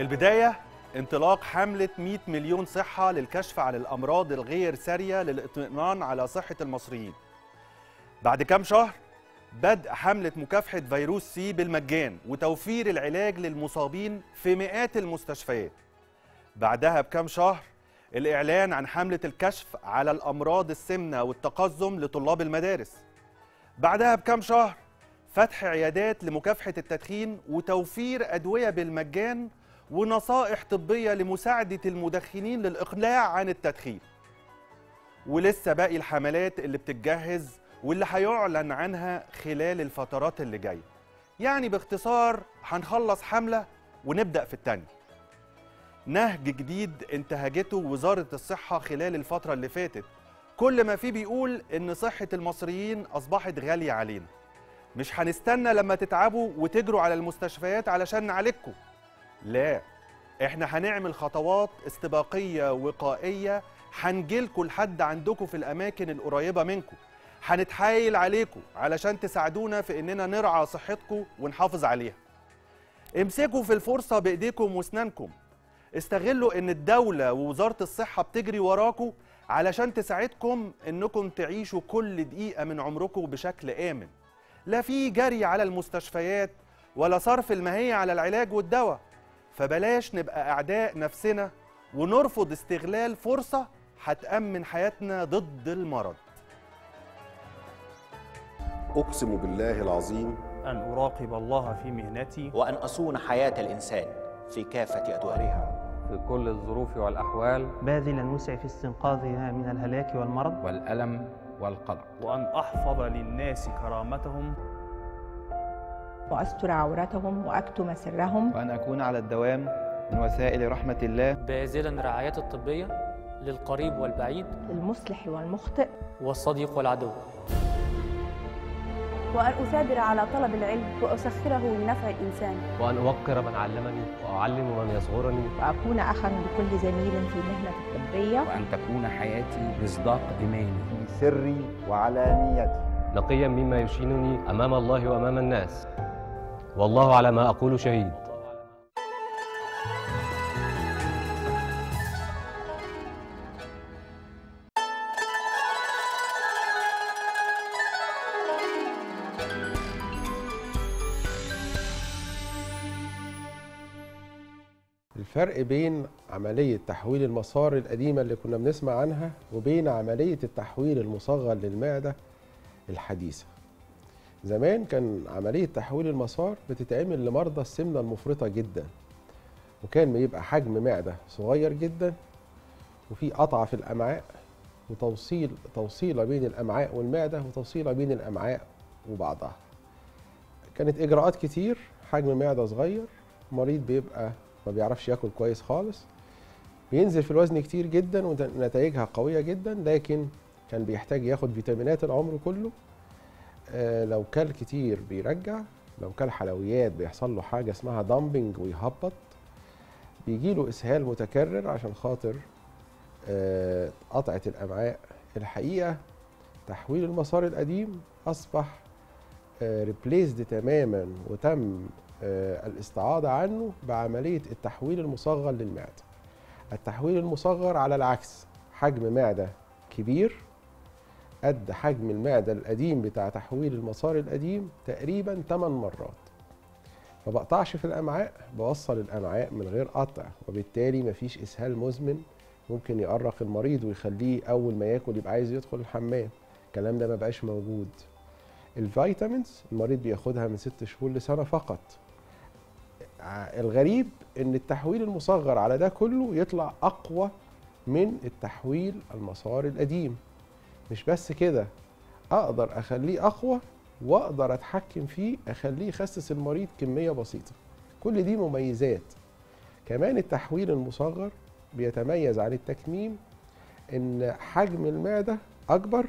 البداية انطلاق حملة 100 مليون صحة للكشف عن الأمراض الغير سارية للاطمئنان على صحة المصريين بعد كام شهر بدء حملة مكافحة فيروس سي بالمجان وتوفير العلاج للمصابين في مئات المستشفيات بعدها بكام شهر الإعلان عن حملة الكشف على الأمراض السمنة والتقزم لطلاب المدارس بعدها بكام شهر فتح عيادات لمكافحة التدخين وتوفير أدوية بالمجان ونصائح طبية لمساعدة المدخنين للإقلاع عن التدخين ولسه باقي الحملات اللي بتتجهز واللي هيعلن عنها خلال الفترات اللي جاية يعني باختصار هنخلص حملة ونبدأ في التانية نهج جديد انتهجته وزارة الصحة خلال الفترة اللي فاتت كل ما فيه بيقول إن صحة المصريين أصبحت غالية علينا مش هنستنى لما تتعبوا وتجروا على المستشفيات علشان نعالجكم لا احنا هنعمل خطوات استباقيه وقائيه هنجيلكوا لحد عندكم في الاماكن القريبه منكم هنتحايل عليكم علشان تساعدونا في اننا نرعى صحتكم ونحافظ عليها امسكوا في الفرصه بايديكم واسنانكم استغلوا ان الدوله ووزاره الصحه بتجري وراكم علشان تساعدكم انكم تعيشوا كل دقيقه من عمركم بشكل امن لا في جري على المستشفيات ولا صرف المهيه على العلاج والدواء فبلاش نبقى أعداء نفسنا ونرفض استغلال فرصة هتأمن حياتنا ضد المرض أقسم بالله العظيم أن أراقب الله في مهنتي وأن أصون حياة الإنسان في كافة أدوارها في كل الظروف والأحوال باذلا وسعي في استنقاذها من الهلاك والمرض والألم والقلق وأن أحفظ للناس كرامتهم وأستر عورتهم وأكتم سرهم وأن أكون على الدوام من وسائل رحمة الله باذلا رعايات الطبية للقريب والبعيد المصلح والمخطئ والصديق والعدو وأن أثابر على طلب العلم وأسخره لنفع الإنسان وأن أوقر من علمني وأعلم من يصغرني وأكون أخا لكل زميل في مهنة الطبية وأن تكون حياتي مصداق إيماني في سري وعلانيتي نقيا مما يشينني أمام الله وأمام الناس والله على ما أقول شهيد الفرق بين عملية تحويل المصاري القديمة اللي كنا بنسمع عنها وبين عملية التحويل المصغر للمعدة الحديثة زمان كان عمليه تحويل المسار بتتعمل لمرضى السمنه المفرطه جدا وكان بيبقى حجم معده صغير جدا وفي قطعه في الامعاء وتوصيل توصيله بين الامعاء والمعده وتوصيله بين الامعاء وبعضها كانت اجراءات كتير حجم معده صغير مريض بيبقى ما بيعرفش ياكل كويس خالص بينزل في الوزن كتير جدا ونتائجها قويه جدا لكن كان بيحتاج ياخد فيتامينات العمر كله آه، لو كل كتير بيرجع لو كل حلويات بيحصل له حاجه اسمها دامبنج ويهبط بيجي له اسهال متكرر عشان خاطر آه، قطعه الامعاء الحقيقه تحويل المسار القديم اصبح ريبليسد آه، تماما وتم الاستعاضه عنه بعمليه التحويل المصغر للمعده التحويل المصغر على العكس حجم معده كبير قد حجم المعدة القديم بتاع تحويل المسار القديم تقريبا 8 مرات ما بقطعش في الأمعاء بوصل الأمعاء من غير قطع وبالتالي مفيش إسهال مزمن ممكن يقرق المريض ويخليه أول ما ياكل يبقى عايز يدخل الحمام الكلام ده ما بقاش موجود الفيتامينز المريض بياخدها من ست شهور لسنة فقط الغريب ان التحويل المصغر على ده كله يطلع اقوى من التحويل المسار القديم مش بس كده اقدر اخليه اقوى واقدر اتحكم فيه اخليه يخسس المريض كميه بسيطه كل دي مميزات كمان التحويل المصغر بيتميز عن التكميم ان حجم المعده اكبر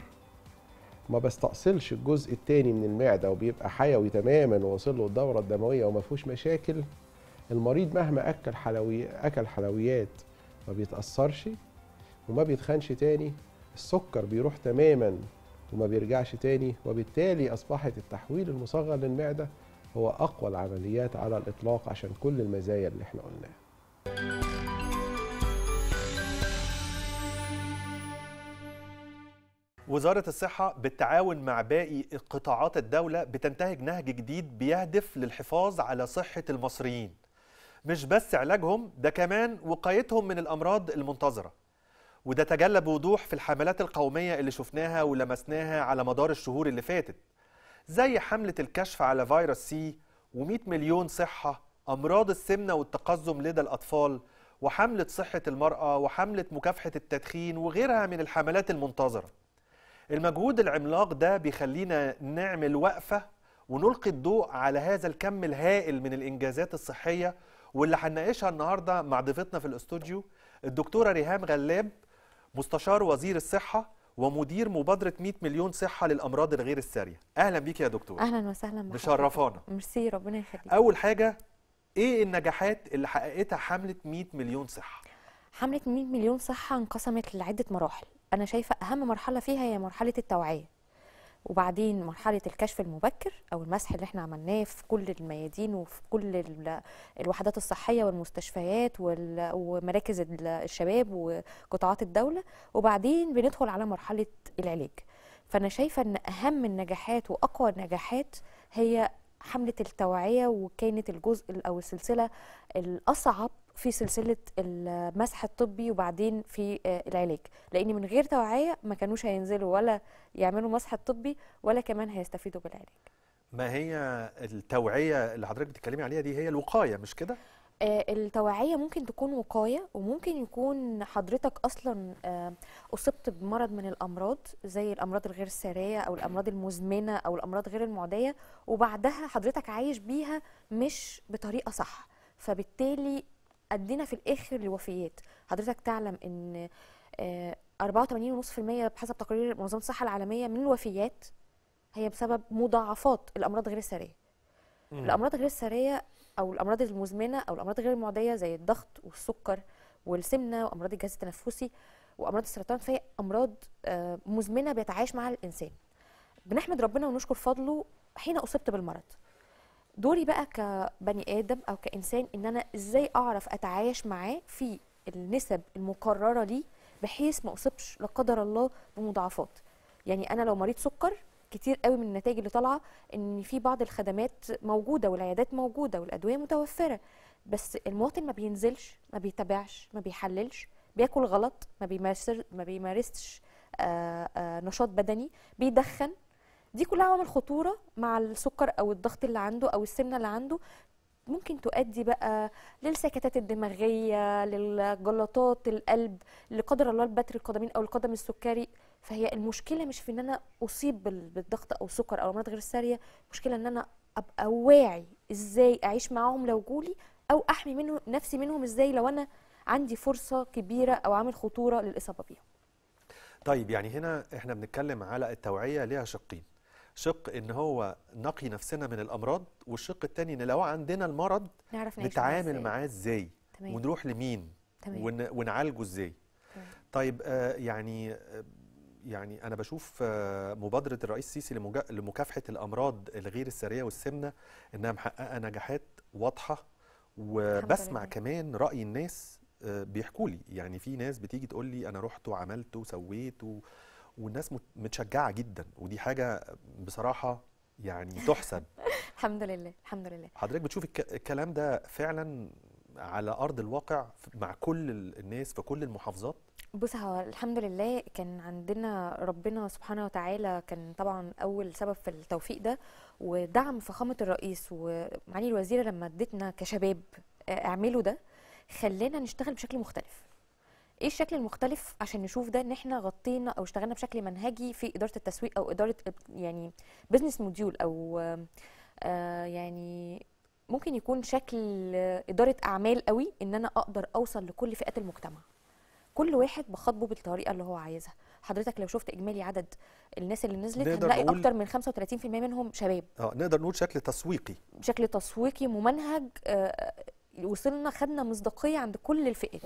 ما بستأصلش الجزء التاني من المعده وبيبقى حيوي تماما وواصل له الدوره الدمويه وما فيهوش مشاكل المريض مهما اكل حلويات اكل حلويات ما بيتاثرش وما بيتخنش تاني السكر بيروح تماما وما بيرجعش تاني وبالتالي أصبحت التحويل المصغر للمعدة هو أقوى العمليات على الإطلاق عشان كل المزايا اللي احنا قلناها وزارة الصحة بالتعاون مع باقي قطاعات الدولة بتنتهج نهج جديد بيهدف للحفاظ على صحة المصريين مش بس علاجهم ده كمان وقايتهم من الأمراض المنتظرة وده تجلى بوضوح في الحملات القومية اللي شفناها ولمسناها على مدار الشهور اللي فاتت زي حملة الكشف على فيروس سي و100 مليون صحة أمراض السمنة والتقزم لدى الأطفال وحملة صحة المرأة وحملة مكافحة التدخين وغيرها من الحملات المنتظرة المجهود العملاق ده بيخلينا نعمل وقفة ونلقي الضوء على هذا الكم الهائل من الإنجازات الصحية واللي هنناقشها النهاردة مع ضيفتنا في الاستوديو الدكتورة ريهام غلاب مستشار وزير الصحة ومدير مبادرة 100 مليون صحة للأمراض الغير السارية أهلا بيك يا دكتور أهلا وسهلا بك مشرفانا ميرسي ربنا يخليك أول حاجة إيه النجاحات اللي حققتها حملة 100 مليون صحة؟ حملة 100 مليون صحة انقسمت لعدة مراحل أنا شايفة أهم مرحلة فيها هي مرحلة التوعية وبعدين مرحلة الكشف المبكر أو المسح اللي احنا عملناه في كل الميادين وفي كل الوحدات الصحية والمستشفيات ومراكز الشباب وقطاعات الدولة وبعدين بندخل على مرحلة العلاج فأنا شايفة أن أهم النجاحات وأقوى النجاحات هي حملة التوعية وكانت الجزء أو السلسلة الأصعب في سلسله المسح الطبي وبعدين في آه، العلاج لان من غير توعيه ما كانوش هينزلوا ولا يعملوا مسح الطبي ولا كمان هيستفيدوا بالعلاج ما هي التوعيه اللي حضرتك بتتكلمي عليها دي هي الوقايه مش كده آه، التوعيه ممكن تكون وقايه وممكن يكون حضرتك اصلا آه، اصبت بمرض من الامراض زي الامراض الغير الساريه او الامراض المزمنه او الامراض غير المعديه وبعدها حضرتك عايش بيها مش بطريقه صح فبالتالي ادينا في الاخر لوفيات حضرتك تعلم ان 84.5% آه، بحسب تقرير منظمه الصحه العالميه من الوفيات هي بسبب مضاعفات الامراض غير الساريه الامراض غير الساريه او الامراض المزمنه او الامراض غير المعديه زي الضغط والسكر والسمنه وامراض الجهاز التنفسي وامراض السرطان فهي امراض آه، مزمنه بيتعايش معها الانسان بنحمد ربنا ونشكر فضله حين اصبت بالمرض دوري بقى كبني ادم او كانسان ان انا ازاي اعرف اتعايش معاه في النسب المقرره ليه بحيث ما اصيبش لا قدر الله بمضاعفات يعني انا لو مريض سكر كتير قوي من النتائج اللي طالعه ان في بعض الخدمات موجوده والعيادات موجوده والادويه متوفره بس المواطن ما بينزلش ما بيتابعش ما بيحللش بياكل غلط ما بيمارسش ما بيمارسش آآ آه، آآ آه، نشاط بدني بيدخن دي كلها عوامل خطوره مع السكر او الضغط اللي عنده او السمنه اللي عنده ممكن تؤدي بقى للسكتات الدماغيه للجلطات القلب لقدر الله البتر القدمين او القدم السكري فهي المشكله مش في ان انا اصيب بالضغط او سكر او امراض غير ساريه المشكله ان انا ابقى واعي ازاي اعيش معاهم لو جولي او احمي منه نفسي منهم ازاي لو انا عندي فرصه كبيره او عامل خطوره للاصابه بيهم طيب يعني هنا احنا بنتكلم على التوعيه ليها شقين شق ان هو نقي نفسنا من الامراض والشق الثاني ان لو عندنا المرض نعرف نتعامل معاه ازاي ونروح لمين ون... ونعالجه ازاي طيب آه يعني آه، يعني انا بشوف آه مبادره الرئيس السيسي لمجا... لمكافحه الامراض الغير السريه والسمنه انها محققه نجاحات واضحه وبسمع كمان راي الناس آه، بيحكوا لي يعني في ناس بتيجي تقول لي انا رحت وعملت وسويت و... والناس متشجعه جدا ودي حاجه بصراحه يعني تحسب الحمد لله الحمد لله حضرتك بتشوف الكلام ده فعلا على ارض الواقع مع كل الناس في كل المحافظات بص هو الحمد لله كان عندنا ربنا سبحانه وتعالى كان طبعا اول سبب في التوفيق ده ودعم فخامه الرئيس ومعالي الوزيره لما ادتنا كشباب اعملوا ده خلانا نشتغل بشكل مختلف ايه الشكل المختلف عشان نشوف ده ان احنا غطينا او اشتغلنا بشكل منهجي في اداره التسويق او اداره يعني بزنس موديول او آه، يعني ممكن يكون شكل اداره اعمال قوي ان انا اقدر اوصل لكل فئات المجتمع كل واحد بخاطبه بالطريقه اللي هو عايزها حضرتك لو شفت اجمالي عدد الناس اللي نزلت هنلاقي اكتر من 35% منهم شباب اه نقدر نقول شكل تسويقي شكل تسويقي ممنهج آه وصلنا خدنا مصداقيه عند كل الفئات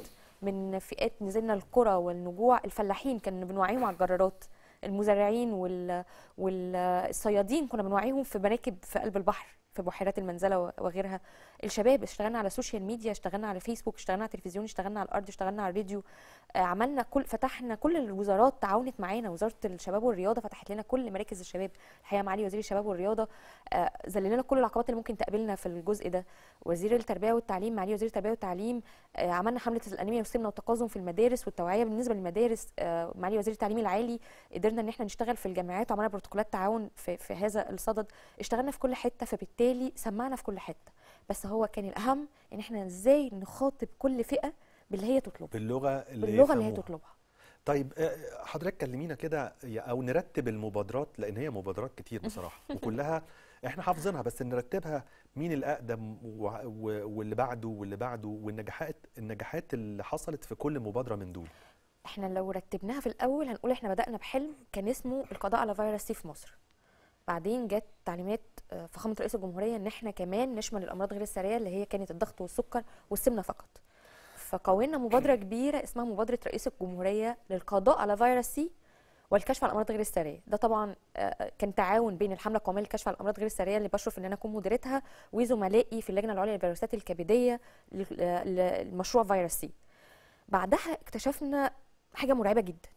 من فئات نزلنا القرى والنجوع الفلاحين كنا بنوعيهم على الجرارات المزارعين والصيادين كنا بنوعيهم في مراكب في قلب البحر في بحيرات المنزله وغيرها الشباب اشتغلنا على السوشيال ميديا اشتغلنا على فيسبوك اشتغلنا على التلفزيون اشتغلنا على الارض اشتغلنا على الراديو آه، عملنا كل فتحنا كل الوزارات تعاونت معانا وزاره الشباب والرياضه فتحت لنا كل مراكز الشباب الحقيقه معالي وزير الشباب والرياضه ذلل آه، ذللنا كل العقبات اللي ممكن تقابلنا في الجزء ده وزير التربيه والتعليم معالي وزير التربيه والتعليم آه، عملنا حمله الانيميا والسمنه والتقازم في المدارس والتوعيه بالنسبه للمدارس معالي وزير التعليم العالي قدرنا ان احنا نشتغل في الجامعات وعملنا بروتوكولات تعاون في, في هذا الصدد اشتغلنا في كل حته فبالتالي سمعنا في كل حته بس هو كان الاهم ان احنا ازاي نخاطب كل فئه باللي هي تطلبها باللغه اللي باللغه اللي هي تطلبها طيب آه، آه، حضرتك كلمينا كده او نرتب المبادرات لان هي مبادرات كتير بصراحه وكلها احنا حافظينها بس نرتبها مين الاقدم واللي بعده واللي بعده والنجاحات النجاحات اللي حصلت في كل مبادره من دول احنا لو رتبناها في الاول هنقول احنا بدانا بحلم كان اسمه القضاء على فيروس سي في مصر بعدين جت تعليمات آه، فخامه رئيس الجمهوريه ان احنا كمان نشمل الامراض غير السريه اللي هي كانت الضغط والسكر والسمنه فقط فكونا مبادره كبيره اسمها مبادره رئيس الجمهوريه للقضاء على فيروس سي والكشف عن الامراض غير السريه ده طبعا آه، آه، كان تعاون بين الحمله القوميه للكشف عن الامراض غير السريه اللي بشرف ان انا اكون مديرتها وزملائي في اللجنه العليا للفيروسات الكبديه لمشروع فيروس سي بعدها اكتشفنا حاجه مرعبه جدا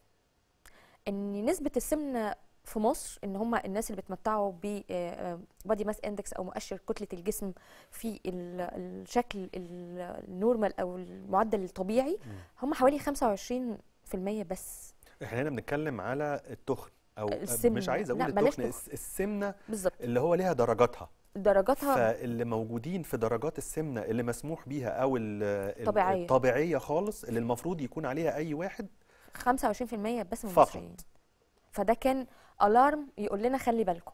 ان نسبه السمنه في مصر ان هم الناس اللي بتمتعوا ب بادي ماس اندكس او مؤشر كتله الجسم في الشكل النورمال او المعدل الطبيعي هم حوالي 25% بس احنا هنا بنتكلم على التخن او السمنة. مش عايز اقول التخن السمنه بالزبط. اللي هو ليها درجاتها درجاتها فاللي موجودين في درجات السمنه اللي مسموح بيها او الطبيعيه الطبيعيه خالص اللي المفروض يكون عليها اي واحد 25% بس من المصريين فده كان الارم يقول لنا خلي بالكم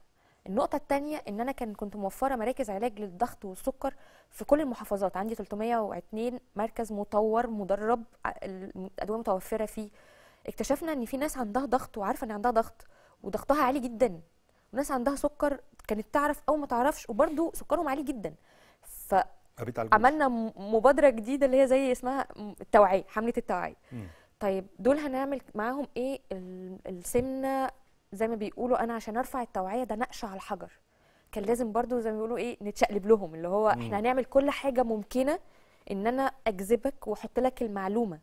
النقطة الثانية إن أنا كان كنت موفرة مراكز علاج للضغط والسكر في كل المحافظات عندي 302 مركز مطور مدرب الأدوية متوفرة فيه اكتشفنا إن في ناس عندها ضغط وعارفة إن عندها ضغط وضغطها عالي جدا وناس عندها سكر كانت تعرف أو ما تعرفش وبرضه سكرهم عالي جدا ف عملنا مبادرة جديدة اللي هي زي اسمها التوعية حملة التوعية طيب دول هنعمل معاهم إيه السمنة زي ما بيقولوا انا عشان ارفع التوعيه ده نقش على الحجر كان لازم برضو زي ما بيقولوا ايه نتشقلب لهم اللي هو احنا هنعمل كل حاجه ممكنه ان انا اجذبك واحط لك المعلومه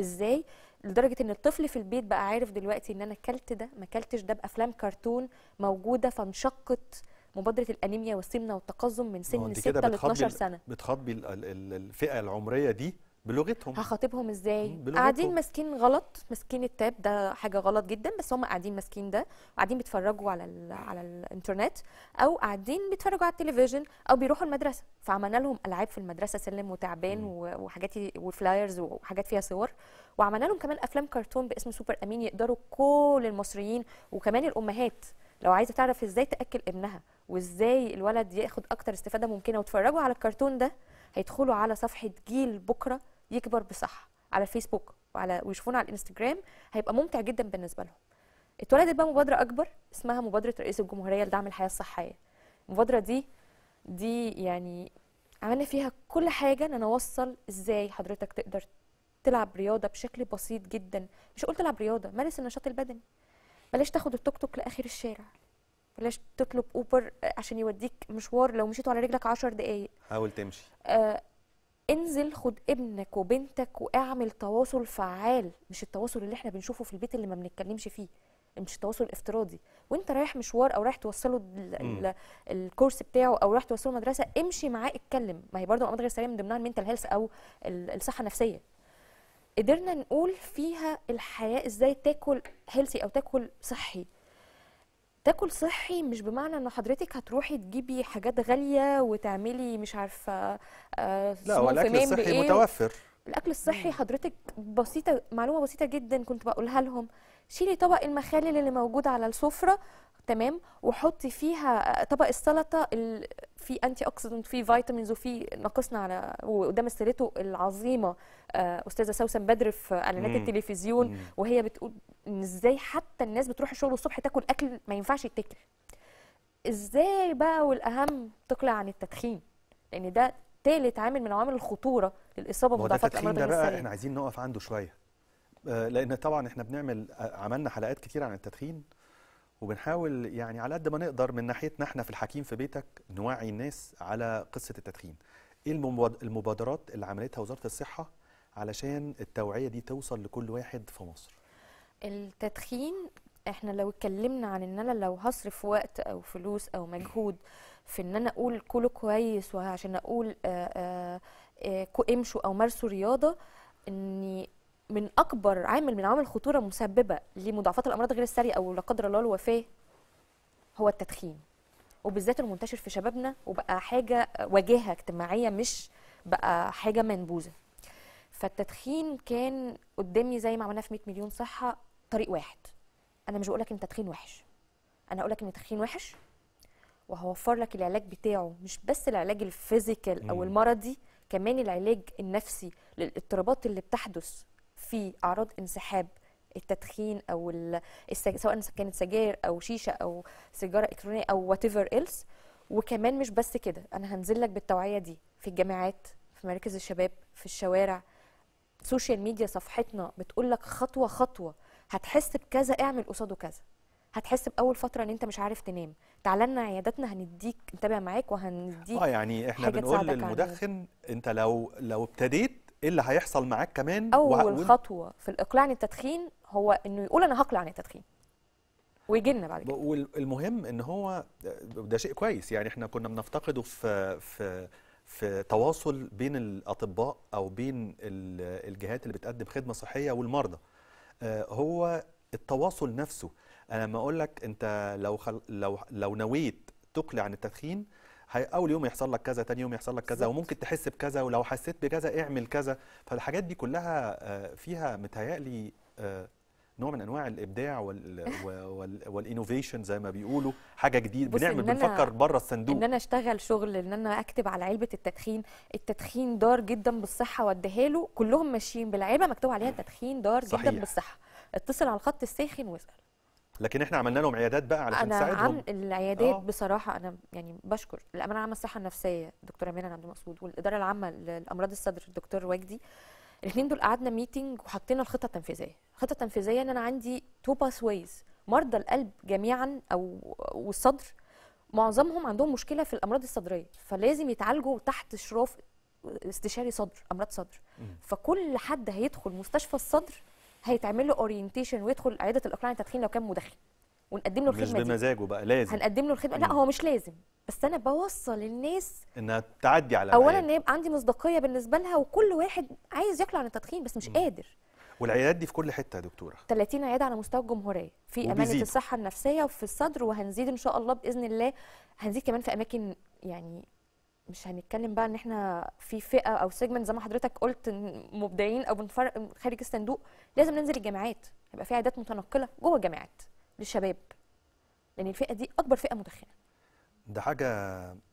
ازاي لدرجه ان الطفل في البيت بقى عارف دلوقتي ان انا كلت ده ما كلتش ده بافلام كرتون موجوده فانشقت مبادره الانيميا والسمنه والتقزم من سن 6 ل 12 سنه بتخبي الفئه العمريه دي بلغتهم هخاطبهم ازاي قاعدين ماسكين غلط ماسكين التاب ده حاجه غلط جدا بس هم قاعدين ماسكين ده قاعدين بيتفرجوا على الـ على الانترنت او قاعدين بيتفرجوا على التلفزيون او بيروحوا المدرسه فعملنا لهم العاب في المدرسه سلم وتعبان وحاجات وفلايرز وحاجات فيها صور وعملنا لهم كمان افلام كرتون باسم سوبر امين يقدروا كل المصريين وكمان الامهات لو عايزه تعرف ازاي تاكل ابنها وازاي الولد ياخد اكتر استفاده ممكنه وتفرجوا على الكرتون ده هيدخلوا على صفحه جيل بكره يكبر بصحه على الفيسبوك وعلى ويشوفونا على الانستجرام هيبقى ممتع جدا بالنسبه لهم اتولدت بقى مبادره اكبر اسمها مبادره رئيس الجمهوريه لدعم الحياه الصحيه المبادره دي دي يعني عملنا فيها كل حاجه ان انا اوصل ازاي حضرتك تقدر تلعب رياضه بشكل بسيط جدا مش قلت تلعب رياضه مارس النشاط البدني بلاش تاخد التوك توك لاخر الشارع بلاش تطلب اوبر عشان يوديك مشوار لو مشيتوا على رجلك 10 دقايق حاول تمشي آه انزل خد ابنك وبنتك واعمل تواصل فعال مش التواصل اللي احنا بنشوفه في البيت اللي ما بنتكلمش فيه مش التواصل الافتراضي وانت رايح مشوار او رايح توصله الكورس بتاعه او رايح توصله مدرسه امشي معاه اتكلم ما هي برضه امراض غير سليمه من ضمنها المينتال هيلث او الصحه النفسيه قدرنا نقول فيها الحياه ازاي تاكل هيلثي او تاكل صحي تاكل صحي مش بمعنى ان حضرتك هتروحي تجيبي حاجات غاليه وتعملي مش عارفه آه لا هو الاكل الصحي بإيه؟ متوفر الاكل الصحي حضرتك بسيطه معلومه بسيطه جدا كنت بقولها لهم شيلي طبق المخالل اللي موجود على السفره تمام وحطي فيها آه، طبق السلطه اللي فيه انتي اوكسيدنت فيه فيتامينز وفيه ناقصنا على وقدام السيرته العظيمه استاذه سوسن بدر في اعلانات التلفزيون مم. وهي بتقول ان ازاي حتى الناس بتروح الشغل الصبح تاكل اكل ما ينفعش يتاكل ازاي بقى والاهم تقلع عن التدخين لان ده ثالث عامل من عوامل الخطوره للاصابه بمضاعفات الامراض ده بقى احنا عايزين نقف عنده شويه آه، لان طبعا احنا بنعمل آه، عملنا حلقات كتير عن التدخين وبنحاول يعني على قد ما نقدر من ناحيتنا احنا في الحكيم في بيتك نوعي الناس على قصه التدخين ايه المبادرات اللي عملتها وزاره الصحه علشان التوعية دي توصل لكل واحد في مصر التدخين احنا لو اتكلمنا عن ان انا لو هصرف وقت او فلوس او مجهود في ان انا اقول كله كويس وعشان اقول آه، آه، آه، امشوا او مارسوا رياضه اني من اكبر عامل من عوامل الخطوره مسببه لمضاعفات الامراض غير الساريه او لا قدر الله الوفاه هو التدخين وبالذات المنتشر في شبابنا وبقى حاجه واجهه اجتماعيه مش بقى حاجه منبوذه فالتدخين كان قدامي زي ما عملناه في 100 مليون صحه طريق واحد انا مش بقول لك ان التدخين وحش انا اقول لك ان التدخين وحش وهوفر لك العلاج بتاعه مش بس العلاج الفيزيكال او المرضي كمان العلاج النفسي للاضطرابات اللي بتحدث في اعراض انسحاب التدخين او السج... سواء كانت سجاير او شيشه او سيجاره الكترونيه او وات ايفر ايلس وكمان مش بس كده انا هنزل لك بالتوعيه دي في الجامعات في مراكز الشباب في الشوارع سوشيال ميديا صفحتنا بتقول لك خطوه خطوه هتحس بكذا اعمل قصاده كذا هتحس باول فتره ان انت مش عارف تنام تعال لنا عياداتنا هنديك نتابع معاك وهنديك اه يعني احنا بنقول للمدخن انت لو لو ابتديت ايه اللي هيحصل معاك كمان اول وهقول... خطوه في الاقلاع عن التدخين هو انه يقول انا هقلع عن التدخين ويجي لنا بعد كده والمهم ان هو ده شيء كويس يعني احنا كنا بنفتقده في في في تواصل بين الاطباء او بين الجهات اللي بتقدم خدمه صحيه والمرضى آه، هو التواصل نفسه انا لما اقول لك انت لو خل... لو لو نويت تقلع عن التدخين هي اول يوم يحصل لك كذا ثاني يوم يحصل لك كذا وممكن تحس بكذا ولو حسيت بكذا اعمل كذا فالحاجات دي كلها آه، فيها متهيألي آه، نوع من انواع الابداع وال وال والانوفيشن زي ما بيقولوا حاجه جديده بنعمل بنفكر بره الصندوق ان انا اشتغل شغل ان انا اكتب على علبه التدخين التدخين دار جدا بالصحه واديها له كلهم ماشيين بالعلبه مكتوب عليها تدخين دار صحيح. جدا بالصحه اتصل على الخط الساخن واسال لكن احنا عملنا لهم عيادات بقى علشان أنا نساعدهم العيادات أوه. بصراحه انا يعني بشكر الامانه العامه الصحه النفسيه دكتوره مينا عبد المقصود والاداره العامه للامراض الصدر الدكتور وجدي الاثنين دول قعدنا ميتنج وحطينا الخطه التنفيذيه الخطه التنفيذيه ان انا عندي تو باس ويز مرضى القلب جميعا او والصدر معظمهم عندهم مشكله في الامراض الصدريه فلازم يتعالجوا تحت اشراف استشاري صدر امراض صدر فكل حد هيدخل مستشفى الصدر هيتعمل له اورينتيشن ويدخل عياده الاقلاع التدخين لو كان مدخن ونقدم له الخدمه مش بمزاجه بقى لازم هنقدم له الخدمه لا هو مش لازم بس انا بوصل الناس انها تعدي على اولا ان يبقى عندي مصداقيه بالنسبه لها وكل واحد عايز يقلع عن التدخين بس مش م. قادر والعيادات دي في كل حته يا دكتوره 30 عياده على مستوى الجمهوريه في امانه الصحه النفسيه وفي الصدر وهنزيد ان شاء الله باذن الله هنزيد كمان في اماكن يعني مش هنتكلم بقى ان احنا في فئه او سيجمنت زي ما حضرتك قلت مبدعين او خارج الصندوق لازم ننزل الجامعات يبقى في عيادات متنقله جوه الجامعات للشباب لان الفئه دي اكبر فئه مدخنه ده حاجه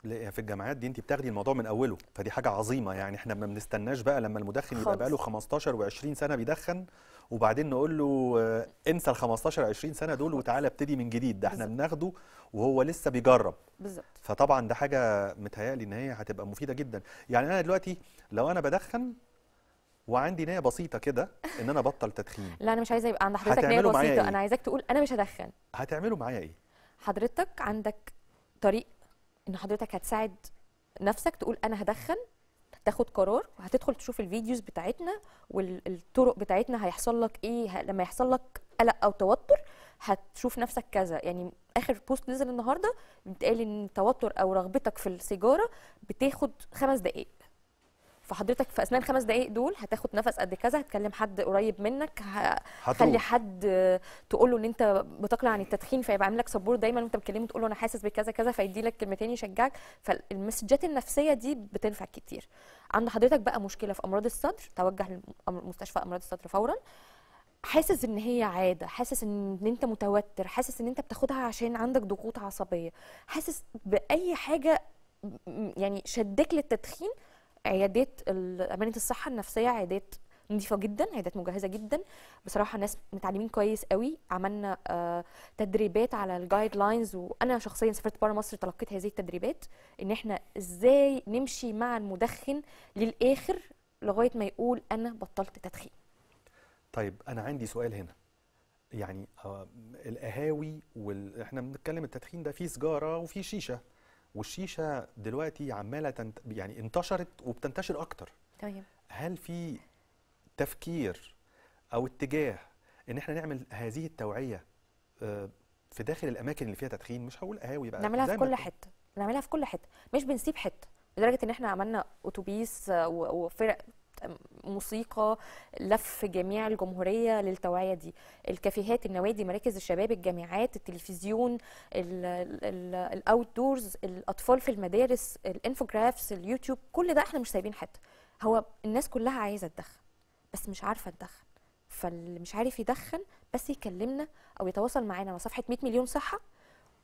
في الجامعات دي انت بتاخدي الموضوع من اوله فدي حاجه عظيمه يعني احنا ما بنستناش بقى لما المدخن يبقى بقاله 15 و20 سنه بيدخن وبعدين نقول له آه، انسى ال 15 20 سنه دول وتعالى ابتدي من جديد ده احنا بناخده وهو لسه بيجرب بالظبط فطبعا ده حاجه متهيألي ان هي هتبقى مفيده جدا يعني انا دلوقتي لو انا بدخن وعندي نيه بسيطه كده ان انا ابطل تدخين لا انا مش عايزه يبقى عند حضرتك نيه بسيطه إيه؟ انا عايزاك تقول انا مش هدخن هتعملوا معايا ايه حضرتك عندك طريق ان حضرتك هتساعد نفسك تقول انا هدخن تاخد قرار وهتدخل تشوف الفيديوز بتاعتنا والطرق بتاعتنا هيحصل لك ايه لما يحصل لك قلق او توتر هتشوف نفسك كذا يعني اخر بوست نزل النهارده بيتقال ان التوتر او رغبتك في السيجاره بتاخد خمس دقائق فحضرتك في اثناء الخمس دقائق دول هتاخد نفس قد كذا هتكلم حد قريب منك هتخلي حد تقول له ان انت بتقلع عن التدخين فيبقى عامل لك سبورت دايما وانت بتكلمه تقول له انا حاسس بكذا كذا فيدي لك كلمتين يشجعك فالمسجات النفسيه دي بتنفع كتير عند حضرتك بقى مشكله في امراض الصدر توجه لمستشفى امراض الصدر فورا حاسس ان هي عاده حاسس ان انت متوتر حاسس ان انت بتاخدها عشان عندك ضغوط عصبيه حاسس باي حاجه يعني شدك للتدخين عيادات امانه الصحه النفسيه عيادات نظيفه جدا عيادات مجهزه جدا بصراحه ناس متعلمين كويس قوي عملنا آه تدريبات على الجايد لاينز وانا شخصيا سافرت بره مصر تلقيت هذه التدريبات ان احنا ازاي نمشي مع المدخن للاخر لغايه ما يقول انا بطلت تدخين طيب انا عندي سؤال هنا يعني آه القهاوي وال... بنتكلم التدخين ده فيه سجاره وفيه شيشه والشيشه دلوقتي عماله تنت... يعني انتشرت وبتنتشر اكتر طيب هل في تفكير او اتجاه ان احنا نعمل هذه التوعيه آه، في داخل الاماكن اللي فيها تدخين مش هقول قهاوي بقى نعملها في كل حته نعملها في كل حته مش بنسيب حته لدرجه ان احنا عملنا اتوبيس آه، وفرق موسيقى لف جميع الجمهوريه للتوعيه دي الكافيهات النوادي مراكز الشباب الجامعات التلفزيون الاوت دورز الاطفال في المدارس الانفوجرافس اليوتيوب كل ده احنا مش سايبين حته هو الناس كلها عايزه تدخن بس مش عارفه تدخن فاللي مش عارف يدخن بس يكلمنا او يتواصل معانا على صفحه 100 مليون صحه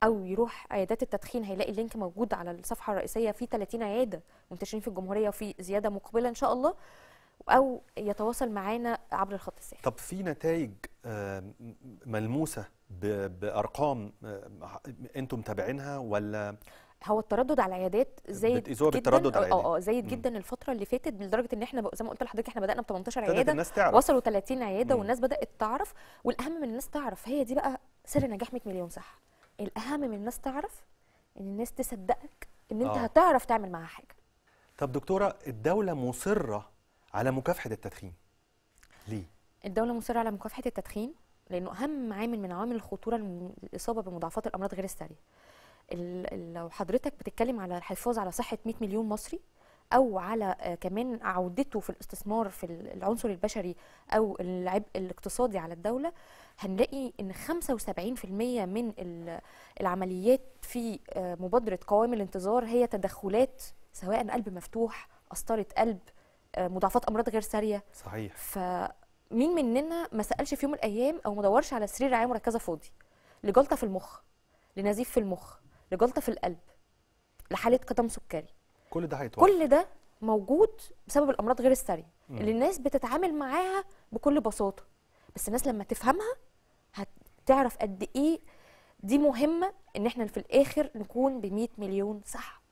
او يروح عيادات التدخين هيلاقي اللينك موجود على الصفحه الرئيسيه في 30 عياده منتشرين في الجمهوريه وفي زياده مقبله ان شاء الله او يتواصل معانا عبر الخط الساخن طب في نتائج آه، ملموسه بارقام آه، انتم متابعينها ولا هو التردد على العيادات زايد جدا على اه اه, آه، زايد جدا الفتره اللي فاتت لدرجه ان احنا زي ما قلت لحضرتك احنا بدانا ب 18 عياده الناس تعرف. وصلوا 30 عياده والناس بدات تعرف والاهم من الناس تعرف هي دي بقى سر نجاح 100 مليون صح الاهم من الناس تعرف ان الناس تصدقك ان انت آه. هتعرف تعمل معاها حاجه طب دكتوره الدوله مصره على مكافحه التدخين ليه الدوله مصره على مكافحه التدخين لانه اهم عامل من عوامل الخطوره الاصابه بمضاعفات الامراض غير الساريه لو حضرتك بتتكلم على الحفاظ على صحه 100 مليون مصري او على آه، كمان عودته في الاستثمار في العنصر البشري او العبء الاقتصادي على الدوله هنلاقي ان 75% من العمليات في آه، مبادره قوام الانتظار هي تدخلات سواء قلب مفتوح قسطره قلب آه، مضاعفات امراض غير ساريه صحيح فمين مننا ما سالش في يوم من الايام او ما دورش على سرير رعايه مركزه فاضي لجلطه في المخ لنزيف في المخ لجلطه في القلب لحاله قدم سكري كل ده هيتوقف كل ده موجود بسبب الامراض غير الساريه اللي الناس بتتعامل معاها بكل بساطه بس الناس لما تفهمها هتعرف قد ايه دي مهمه ان احنا في الاخر نكون ب 100 مليون صحه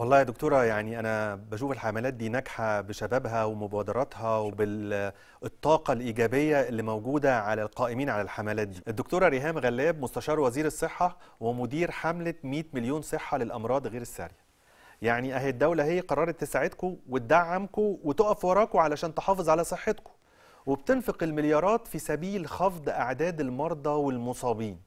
والله يا دكتورة يعني أنا بشوف الحملات دي ناجحة بشبابها ومبادراتها وبالطاقة الإيجابية اللي موجودة على القائمين على الحملات دي. الدكتورة ريهام غلاب مستشار وزير الصحة ومدير حملة 100 مليون صحة للأمراض غير السارية. يعني أهي الدولة هي قررت تساعدكم وتدعمكم وتقف وراكم علشان تحافظ على صحتكم. وبتنفق المليارات في سبيل خفض أعداد المرضى والمصابين.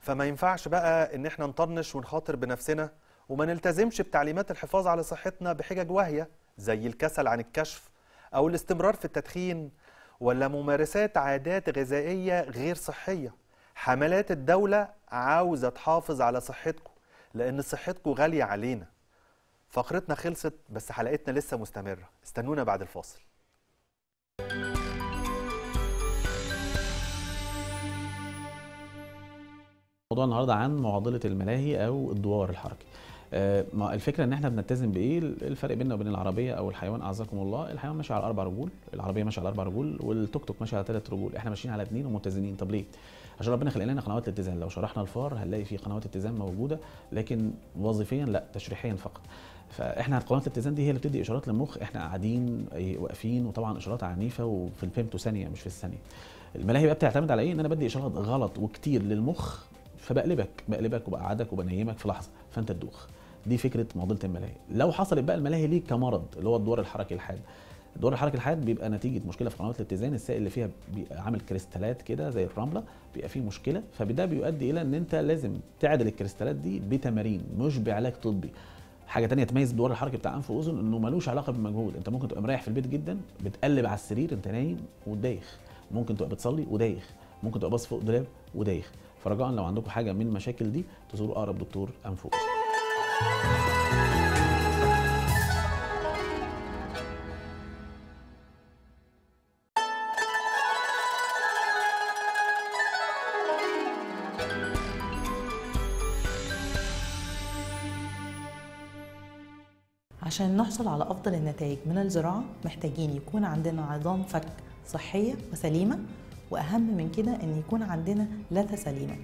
فما ينفعش بقى إن احنا نطنش ونخاطر بنفسنا وما نلتزمش بتعليمات الحفاظ على صحتنا بحجج واهية زي الكسل عن الكشف أو الاستمرار في التدخين ولا ممارسات عادات غذائية غير صحية حملات الدولة عاوزة تحافظ على صحتكم لأن صحتكم غالية علينا فقرتنا خلصت بس حلقتنا لسه مستمرة استنونا بعد الفاصل موضوع النهارده عن معضله الملاهي او الدوار الحركي آه، ما الفكره ان احنا بنلتزم بايه الفرق بيننا وبين العربيه او الحيوان اعزكم الله الحيوان ماشي على اربع رجول العربيه ماشيه على اربع رجول والتوك توك ماشي على ثلاث رجول احنا ماشيين على اثنين ومتزنين طب ليه عشان ربنا خلق لنا قنوات الاتزان لو شرحنا الفار هنلاقي في قنوات اتزان موجوده لكن وظيفيا لا تشريحيا فقط فاحنا قنوات الاتزان دي هي اللي بتدي اشارات للمخ احنا قاعدين إيه، واقفين وطبعا اشارات عنيفه وفي الفيمتو ثانيه مش في الثانيه الملاهي بقى بتعتمد على ايه ان انا بدي اشارات غلط وكتير للمخ فبقلبك بقلبك وبقعدك وبنيمك في لحظه فانت تدوخ دي فكره معضله الملاهي لو حصلت بقى الملاهي ليه كمرض اللي هو الدور الحركي الحاد دور الحركه الحاد بيبقى نتيجه مشكله في قنوات الاتزان السائل اللي فيها بيبقى عامل كريستالات كده زي الرمله بيبقى فيه مشكله فده بيؤدي الى ان انت لازم تعدل الكريستالات دي بتمارين مش بعلاج طبي حاجه تانية تميز الدوار الحركي بتاع انف واذن انه ملوش علاقه بالمجهود انت ممكن تبقى مريح في البيت جدا بتقلب على السرير انت نايم ودايخ ممكن تبقى بتصلي ودايخ ممكن تبقى باصص فوق دولاب ودايخ فرجاء لو عندكم حاجه من المشاكل دي تزوروا اقرب دكتور انف واذن عشان نحصل على أفضل النتائج من الزراعة محتاجين يكون عندنا عظام فك صحية وسليمة وأهم من كده أن يكون عندنا لثة سليمة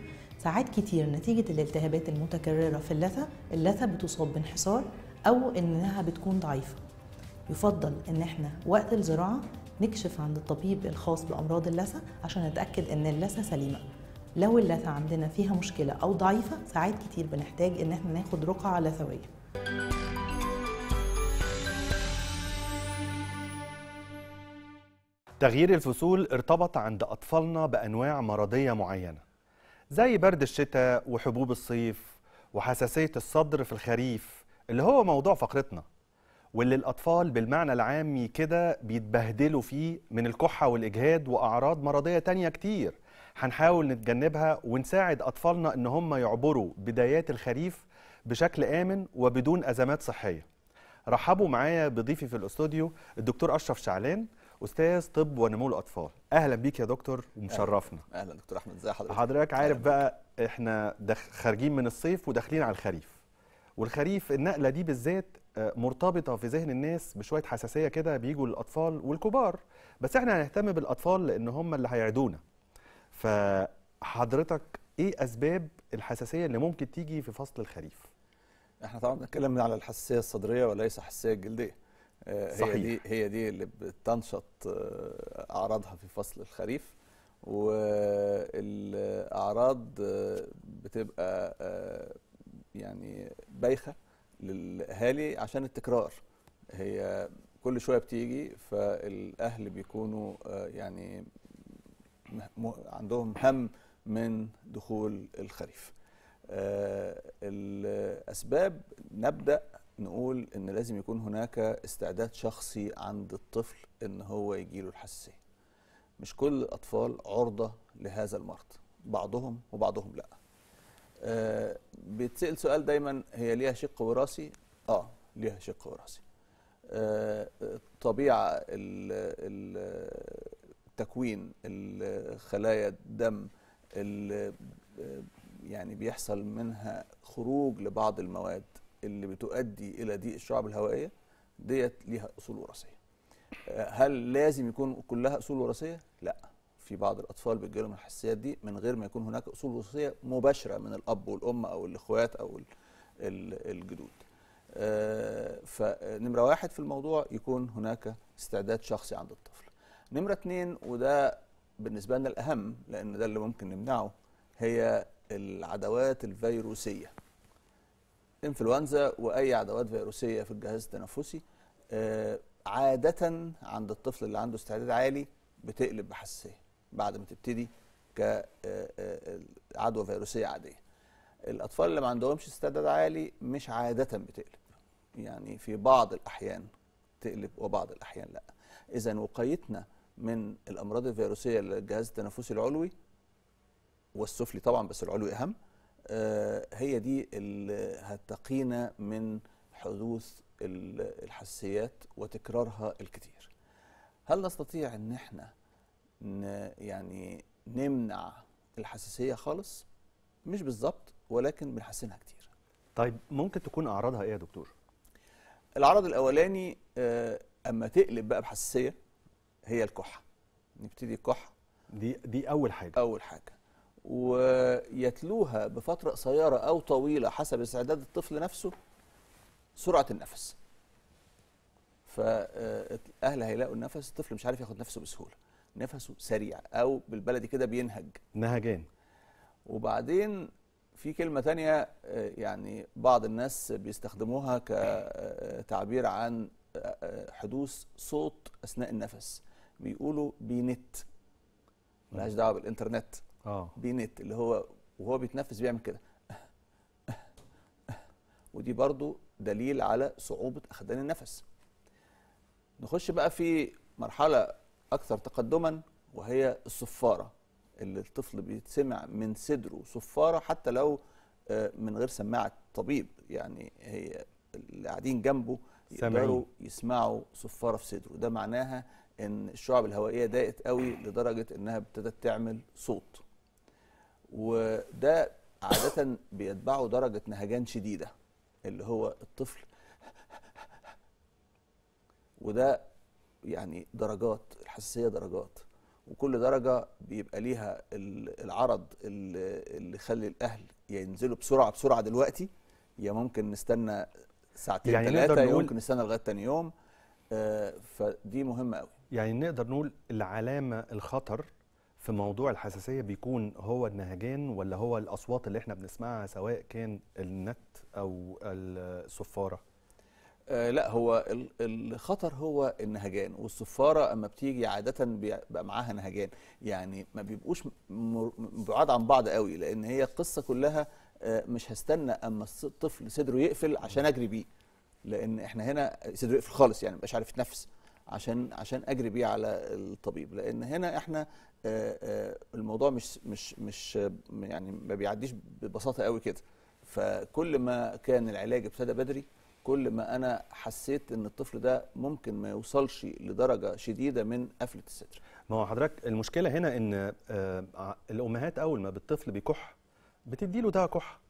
ساعات كتير نتيجة الالتهابات المتكررة في اللثة اللثة بتصاب بانحسار أو إنها بتكون ضعيفة يفضل إن احنا وقت الزراعة نكشف عند الطبيب الخاص بأمراض اللثة عشان نتأكد إن اللثة سليمة لو اللثة عندنا فيها مشكلة أو ضعيفة ساعات كتير بنحتاج إن احنا ناخد رقعة لثوية تغيير الفصول ارتبط عند أطفالنا بأنواع مرضية معينة زي برد الشتاء وحبوب الصيف وحساسية الصدر في الخريف اللي هو موضوع فقرتنا واللي الأطفال بالمعنى العامي كده بيتبهدلوا فيه من الكحة والإجهاد وأعراض مرضية تانية كتير هنحاول نتجنبها ونساعد أطفالنا إن هم يعبروا بدايات الخريف بشكل آمن وبدون أزمات صحية رحبوا معايا بضيفي في الاستوديو الدكتور أشرف شعلان استاذ طب ونمو الاطفال اهلا بيك يا دكتور ومشرفنا اهلا, دكتور احمد ازي حضرتك حضرتك عارف بقى احنا خارجين من الصيف وداخلين على الخريف والخريف النقله دي بالذات آه، مرتبطه في ذهن الناس بشويه حساسيه كده بيجوا للاطفال والكبار بس احنا هنهتم بالاطفال لان هم اللي هيعدونا فحضرتك ايه اسباب الحساسيه اللي ممكن تيجي في فصل الخريف احنا طبعا بنتكلم على الحساسيه الصدريه وليس الحساسيه الجلديه آه، هي صحيح. دي هي دي اللي بتنشط آه، اعراضها في فصل الخريف والاعراض آه، بتبقى يعني بايخه للاهالي عشان التكرار هي كل شويه بتيجي فالاهل بيكونوا يعني عندهم هم من دخول الخريف الاسباب نبدا نقول ان لازم يكون هناك استعداد شخصي عند الطفل ان هو يجيله الحساسيه مش كل الاطفال عرضه لهذا المرض بعضهم وبعضهم لا آه بيتسال سؤال دايما هي ليها شق وراثي اه ليها شق وراثي آه طبيعه التكوين الخلايا الدم اللي آه، يعني بيحصل منها خروج لبعض المواد اللي بتؤدي الى ضيق الشعب الهوائيه ديت ليها اصول وراثيه آه، هل لازم يكون كلها اصول وراثيه لا في بعض الاطفال بتجيلهم الحساسيات دي من غير ما يكون هناك اصول وراثيه مباشره من الاب والام او الاخوات او الجدود آه، فنمره واحد في الموضوع يكون هناك استعداد شخصي عند الطفل نمره اثنين وده بالنسبه لنا الاهم لان ده اللي ممكن نمنعه هي العدوات الفيروسيه انفلونزا واي عدوات فيروسيه في الجهاز التنفسي آه، عاده عند الطفل اللي عنده استعداد عالي بتقلب بحساسيه بعد ما تبتدي كعدوى آه، آه، فيروسيه عاديه الاطفال اللي ما عندهمش استعداد عالي مش عاده بتقلب يعني في بعض الاحيان تقلب وبعض الاحيان لا اذا وقايتنا من الامراض الفيروسيه للجهاز التنفسي العلوي والسفلي طبعا بس العلوي اهم آه، هي دي اللي هتقينا من حدوث الحساسيات وتكرارها الكتير هل نستطيع ان احنا يعني نمنع الحساسيه خالص مش بالظبط ولكن بنحسنها كتير طيب ممكن تكون اعراضها ايه يا دكتور العرض الاولاني آه، اما تقلب بقى بحساسيه هي الكحه نبتدي الكحه دي دي اول حاجه اول حاجه ويتلوها بفترة قصيرة أو طويلة حسب استعداد الطفل نفسه سرعة النفس فالأهل آه، هيلاقوا النفس الطفل مش عارف ياخد نفسه بسهولة نفسه سريع أو بالبلدي كده بينهج نهجان وبعدين في كلمة تانية آه، يعني بعض الناس بيستخدموها كتعبير آه، عن حدوث صوت أثناء النفس بيقولوا بينت ملهاش دعوة بالإنترنت اه بينت اللي هو وهو بيتنفس بيعمل كده ودي برضو دليل على صعوبة أخدان النفس نخش بقى في مرحلة أكثر تقدما وهي الصفارة اللي الطفل بيتسمع من صدره صفارة حتى لو آه، من غير سماعة طبيب يعني هي اللي قاعدين جنبه يقدروا يسمعوا صفارة في صدره ده معناها ان الشعب الهوائية ضاقت قوي لدرجة انها ابتدت تعمل صوت وده عاده بيتبعه درجه نهجان شديده اللي هو الطفل وده يعني درجات الحساسيه درجات وكل درجه بيبقى ليها العرض اللي يخلي الاهل ينزلوا بسرعه بسرعه دلوقتي يا ممكن نستنى ساعتين يعني ثلاثه يا ممكن نستنى لغايه تاني يوم آه، فدي مهمه قوي يعني نقدر نقول العلامه الخطر في موضوع الحساسيه بيكون هو النهجان ولا هو الاصوات اللي احنا بنسمعها سواء كان النت او الصفاره آه لا هو الخطر هو النهجان والصفاره اما بتيجي عاده بيبقى معاها نهجان يعني ما بيبقوش بعاد عن بعض قوي لان هي القصه كلها آه مش هستنى اما الطفل صدره يقفل عشان اجري بيه لان احنا هنا صدره يقفل خالص يعني مش عارف يتنفس عشان عشان اجري بيه على الطبيب لان هنا احنا آه، آه، الموضوع مش مش مش يعني ما بيعديش ببساطه قوي كده فكل ما كان العلاج ابتدى بدري كل ما انا حسيت ان الطفل ده ممكن ما يوصلش لدرجه شديده من قفله الصدر ما هو حضرتك المشكله هنا ان آه، الامهات اول ما بالطفل بيكح بتدي له ده كح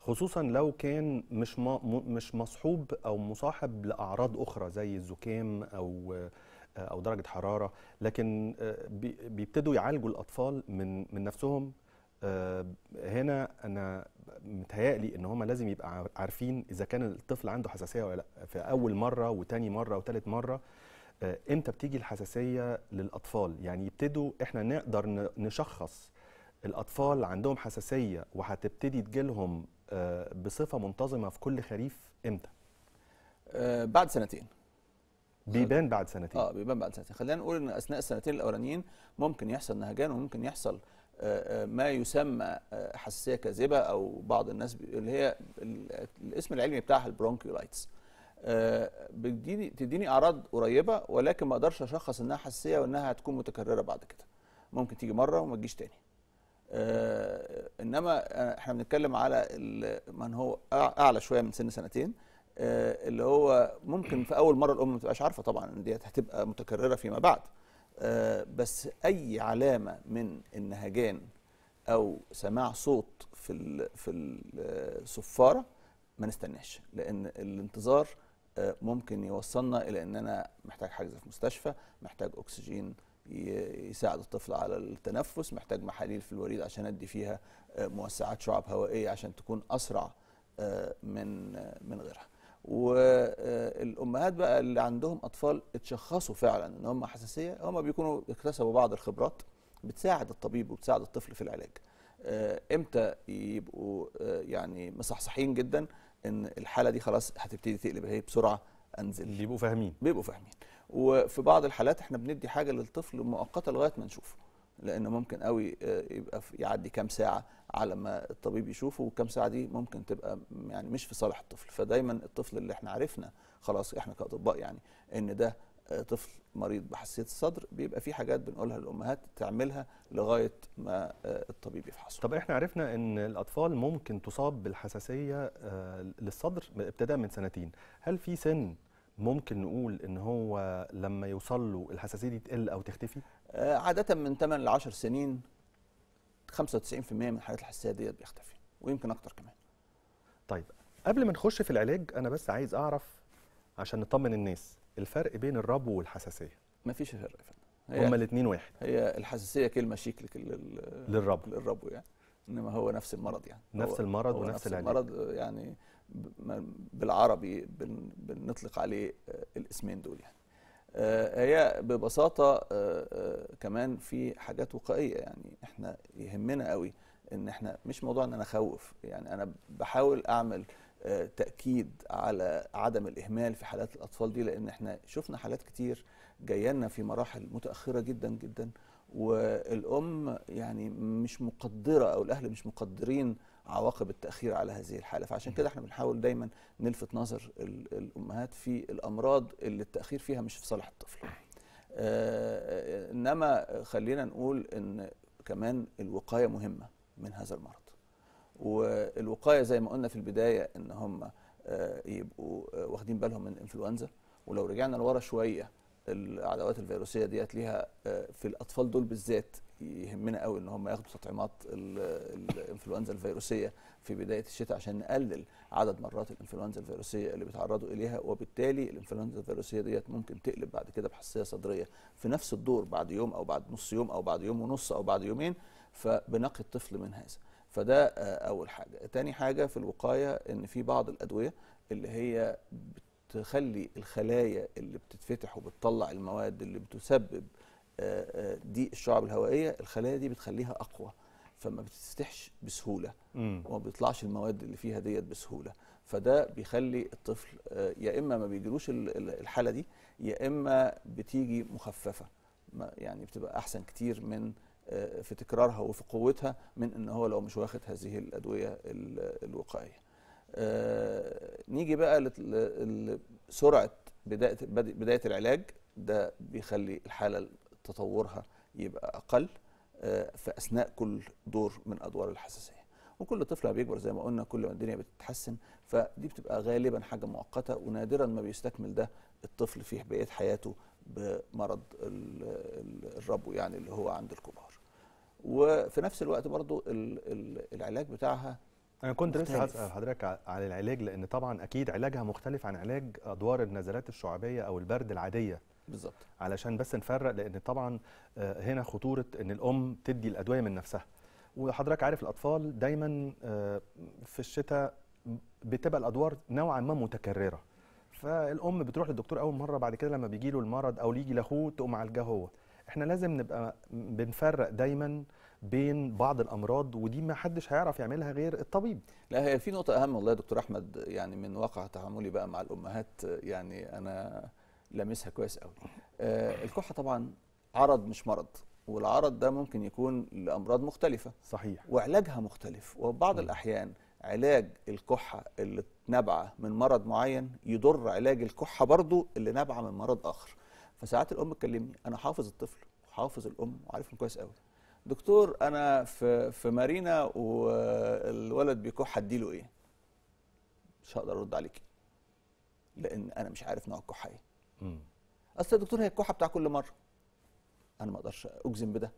خصوصا لو كان مش مش مصحوب او مصاحب لاعراض اخرى زي الزكام او او درجه حراره لكن آه، بيبتدوا يعالجوا الاطفال من من نفسهم آه، هنا انا متهيألي ان هم لازم يبقى عارفين اذا كان الطفل عنده حساسيه ولا لا في اول مره وتاني مره وتالت مره آه، امتى بتيجي الحساسيه للاطفال يعني يبتدوا احنا نقدر نشخص الاطفال عندهم حساسيه وهتبتدي تجيلهم بصفه منتظمه في كل خريف امتى بعد سنتين بيبان بعد سنتين اه بيبان بعد سنتين خلينا نقول ان اثناء السنتين الاولانيين ممكن يحصل نهجان وممكن يحصل آه، آه، ما يسمى آه، حساسيه كاذبه او بعض الناس اللي هي الاسم العلمي بتاعها البرونكيولايتس بتديني تديني اعراض قريبه ولكن ما اقدرش اشخص انها حساسيه وانها هتكون متكرره بعد كده ممكن تيجي مره وما تجيش تاني انما احنا بنتكلم على من هو اعلى شويه من سن سنتين آه، اللي هو ممكن في اول مره الام ما تبقاش عارفه طبعا ان ديت هتبقى متكرره فيما بعد آه، بس اي علامه من النهجان او سماع صوت في في الصفاره آه، ما نستناش لان الانتظار ممكن يوصلنا الى ان انا محتاج حجز في مستشفى محتاج اكسجين يساعد الطفل على التنفس محتاج محاليل في الوريد عشان ادي فيها موسعات شعب هوائيه عشان تكون اسرع من من غيرها والامهات بقى اللي عندهم اطفال اتشخصوا فعلا ان هم حساسيه هم بيكونوا اكتسبوا بعض الخبرات بتساعد الطبيب وبتساعد الطفل في العلاج آه، امتى يبقوا آه، يعني مصحصحين جدا ان الحاله دي خلاص هتبتدي تقلب هي بسرعه انزل بيبقوا فاهمين بيبقوا فاهمين وفي بعض الحالات احنا بندي حاجه للطفل مؤقته لغايه ما نشوفه لانه ممكن قوي آه، يبقى يعدي كام ساعه على ما الطبيب يشوفه وكم ساعه دي ممكن تبقى يعني مش في صالح الطفل فدايما الطفل اللي احنا عرفنا خلاص احنا كاطباء يعني ان ده طفل مريض بحساسيه الصدر بيبقى في حاجات بنقولها للامهات تعملها لغايه ما آه، الطبيب يفحصه. طب احنا عرفنا ان الاطفال ممكن تصاب بالحساسيه آه، للصدر ابتداء من سنتين، هل في سن ممكن نقول ان هو لما يوصل له الحساسيه دي تقل او تختفي؟ آه، عاده من 8 ل 10 سنين 95% من الحالات الحساسيه ديت بيختفي ويمكن اكتر كمان طيب قبل ما نخش في العلاج انا بس عايز اعرف عشان نطمن الناس الفرق بين الربو والحساسيه مفيش فرق يا فندم هما الاثنين واحد هي الحساسيه كلمه شيك للربو للربو يعني انما هو نفس المرض يعني نفس المرض ونفس نفس العلاج المرض يعني بالعربي بنطلق عليه آه، الاسمين دول يعني آه، هي ببساطه آه، آه، كمان في حاجات وقائيه يعني احنا يهمنا قوي ان احنا مش موضوع ان انا اخوف يعني انا بحاول اعمل تاكيد على عدم الاهمال في حالات الاطفال دي لان احنا شفنا حالات كتير جايه لنا في مراحل متاخره جدا جدا والام يعني مش مقدره او الاهل مش مقدرين عواقب التاخير على هذه الحاله فعشان كده احنا بنحاول دايما نلفت نظر الامهات في الامراض اللي التاخير فيها مش في صالح الطفل آه، انما خلينا نقول ان كمان الوقايه مهمه من هذا المرض والوقايه زي ما قلنا في البدايه ان هم آه، يبقوا آه، واخدين بالهم من الانفلونزا ولو رجعنا لورا شويه العدوات الفيروسيه ديت ليها آه، في الاطفال دول بالذات يهمنا قوي ان هم ياخدوا تطعيمات الانفلونزا الفيروسيه في بدايه الشتاء عشان نقلل عدد مرات الانفلونزا الفيروسيه اللي بيتعرضوا اليها وبالتالي الانفلونزا الفيروسيه ديت ممكن تقلب بعد كده بحساسيه صدريه في نفس الدور بعد يوم او بعد نص يوم او بعد يوم ونص او بعد يومين فبنقي الطفل من هذا فده آه، اول حاجه تاني حاجه في الوقايه ان في بعض الادويه اللي هي بت تخلي الخلايا اللي بتتفتح وبتطلع المواد اللي بتسبب دي آه، آه، الشعب الهوائيه الخلايا دي بتخليها اقوى فما بتستحش بسهوله وما بيطلعش المواد اللي فيها ديت بسهوله فده بيخلي الطفل آه، يا اما ما بيجيلوش الحاله دي يا اما بتيجي مخففه يعني بتبقى احسن كتير من في تكرارها وفي قوتها من ان هو لو مش واخد هذه الادويه الوقائيه آه، نيجي بقى لسرعه بدايه بدايه العلاج ده بيخلي الحاله تطورها يبقى اقل آه، في اثناء كل دور من ادوار الحساسيه وكل طفل بيكبر زي ما قلنا كل ما الدنيا بتتحسن فدي بتبقى غالبا حاجه مؤقته ونادرا ما بيستكمل ده الطفل في بقيه حياته بمرض الربو يعني اللي هو عند الكبار وفي نفس الوقت برضو العلاج بتاعها انا كنت لسه هسال حضرتك على العلاج لان طبعا اكيد علاجها مختلف عن علاج ادوار النزلات الشعبيه او البرد العاديه بالظبط علشان بس نفرق لان طبعا آه، هنا خطوره ان الام تدي الادويه من نفسها وحضرتك عارف الاطفال دايما آه، في الشتاء بتبقى الادوار نوعا ما متكرره فالام بتروح للدكتور اول مره بعد كده لما بيجي له المرض او يجي لاخوه تقوم عالجاه هو احنا لازم نبقى بنفرق دايما بين بعض الامراض ودي ما حدش هيعرف يعملها غير الطبيب لا هي في نقطه اهم والله يا دكتور احمد يعني من واقع تعاملي بقى مع الامهات يعني انا لامسها كويس قوي آه الكحه طبعا عرض مش مرض والعرض ده ممكن يكون لامراض مختلفه صحيح وعلاجها مختلف وبعض م. الاحيان علاج الكحه اللي نابعه من مرض معين يضر علاج الكحه برضه اللي نابعه من مرض اخر فساعات الام تكلمني انا حافظ الطفل وحافظ الام وعارفهم كويس قوي دكتور انا في في مارينا والولد بيكح اديله ايه مش هقدر ارد عليك لان انا مش عارف نوع الكحه ايه اصل يا دكتور هي الكحه بتاع كل مره انا ما اقدرش اجزم بده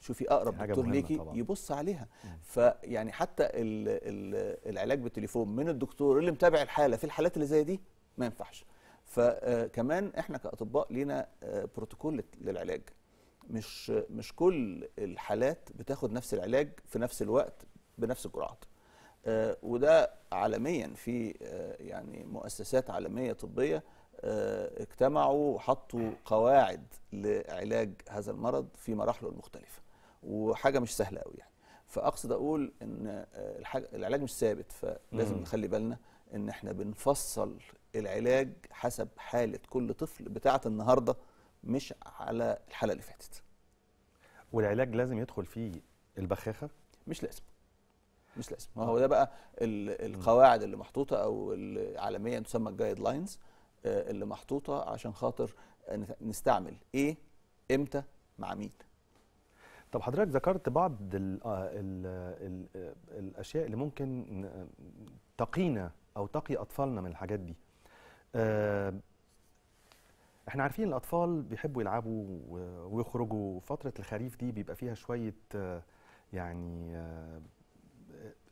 شوفي اقرب دكتور ليكي طبعا. يبص عليها فيعني حتى الـ الـ العلاج بالتليفون من الدكتور اللي متابع الحاله في الحالات اللي زي دي ما ينفعش فكمان آه، احنا كاطباء لينا آه، بروتوكول للعلاج مش مش كل الحالات بتاخد نفس العلاج في نفس الوقت بنفس الجرعات آه، وده عالميا في آه، يعني مؤسسات عالميه طبيه آه، اجتمعوا وحطوا قواعد لعلاج هذا المرض في مراحله المختلفه وحاجه مش سهله قوي يعني فاقصد اقول ان العلاج مش ثابت فلازم نخلي بالنا ان احنا بنفصل العلاج حسب حاله كل طفل بتاعه النهارده مش على الحلقه اللي فاتت والعلاج لازم يدخل فيه البخاخه مش لازم مش لازم ما آه. هو ده بقى القواعد اللي محطوطه او عالميا تسمى الجايد آه، لاينز اللي محطوطه عشان خاطر نستعمل ايه امتى مع مين طب حضرتك ذكرت بعض الـ آه، الـ الـ الاشياء اللي ممكن تقينا او تقي اطفالنا من الحاجات دي احنا عارفين الاطفال بيحبوا يلعبوا ويخرجوا فتره الخريف دي بيبقى فيها شويه آه، يعني آه،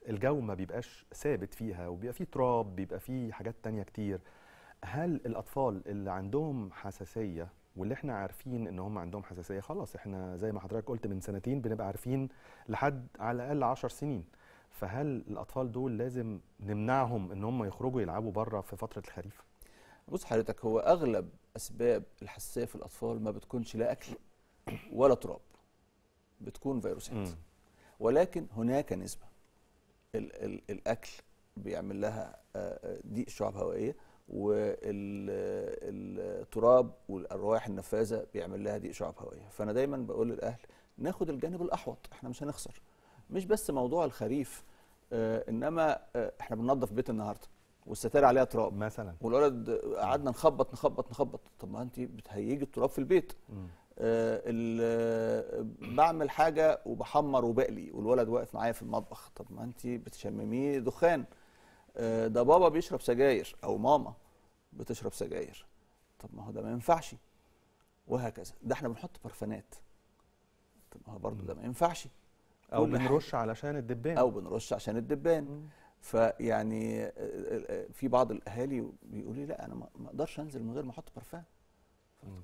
الجو ما بيبقاش ثابت فيها وبيبقى فيه تراب بيبقى فيه حاجات تانية كتير هل الاطفال اللي عندهم حساسيه واللي احنا عارفين ان هم عندهم حساسيه خلاص احنا زي ما حضرتك قلت من سنتين بنبقى عارفين لحد على الاقل 10 سنين فهل الاطفال دول لازم نمنعهم ان هم يخرجوا يلعبوا بره في فتره الخريف بص حضرتك هو اغلب اسباب الحساسيه في الاطفال ما بتكونش لا اكل ولا تراب بتكون فيروسات ولكن هناك نسبه الـ الـ الاكل بيعمل لها آه، آه، ضيق شعب هوائيه والتراب والارواح النفاذه بيعمل لها ضيق شعب هوائيه فانا دايما بقول للاهل ناخد الجانب الاحوط احنا مش هنخسر مش بس موضوع الخريف آه، انما احنا بننظف بيت النهارده والستاير عليها تراب مثلا والولد قعدنا نخبط نخبط نخبط طب ما انت بتهيجي التراب في البيت آه بعمل حاجه وبحمر وبقلي والولد واقف معايا في المطبخ طب ما انت بتشمميه دخان آه ده بابا بيشرب سجاير او ماما بتشرب سجاير طب ما هو ده ما ينفعش وهكذا ده احنا بنحط برفانات طب ما هو برضه ده ما ينفعش او بنرش علشان الدبان او بنرش عشان الدبان مم. فيعني آه، آه، آه، في بعض الاهالي بيقول لي لا انا ما اقدرش انزل من غير ما احط برفان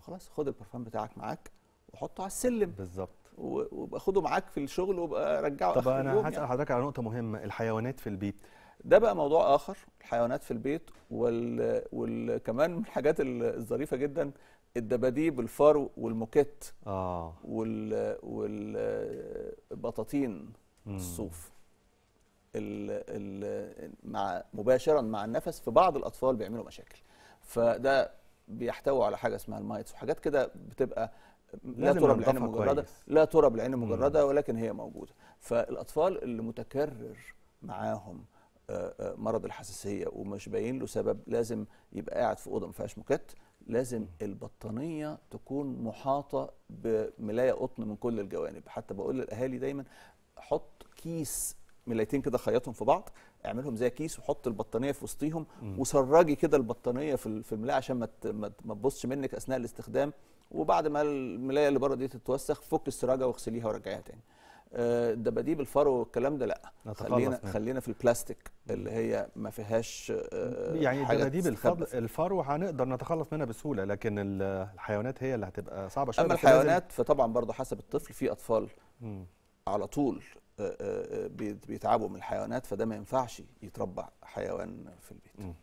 خلاص خد البرفان بتاعك معاك وحطه على السلم بالظبط وباخده معاك في الشغل وابقى رجعه طب انا هسال يعني. حضرتك على نقطه مهمه الحيوانات في البيت ده بقى موضوع اخر الحيوانات في البيت وال... وكمان من الحاجات الظريفه جدا الدباديب الفرو والموكيت اه وال... والبطاطين الصوف ال ال مع مباشرا مع النفس في بعض الاطفال بيعملوا مشاكل فده بيحتوي على حاجه اسمها المايتس وحاجات كده بتبقى لا ترى بالعين المجرده لا ترى بالعين المجرده ولكن هي موجوده فالاطفال اللي متكرر معاهم آه، آه، مرض الحساسيه ومش باين له سبب لازم يبقى قاعد في اوضه ما فيهاش مكت لازم البطانيه تكون محاطه بملايه قطن من كل الجوانب حتى بقول للاهالي دايما حط كيس ملايتين كده خيطهم في بعض اعملهم زي كيس وحط البطانيه في وسطيهم وسرجي كده البطانيه في في الملايه عشان ما ما تبصش منك اثناء الاستخدام وبعد ما الملايه اللي بره دي تتوسخ فك السراجه واغسليها ورجعيها تاني الدباديب آه، الفرو والكلام ده لا خلينا منه. خلينا في البلاستيك اللي هي ما فيهاش آه، يعني الدباديب الفرو هنقدر نتخلص منها بسهوله لكن الحيوانات هي اللي هتبقى صعبه شويه اما الحيوانات فطبعا برضه حسب الطفل في اطفال مم. على طول آه، آه، آه، بيتعبوا من الحيوانات فده ما ينفعش يتربى حيوان في البيت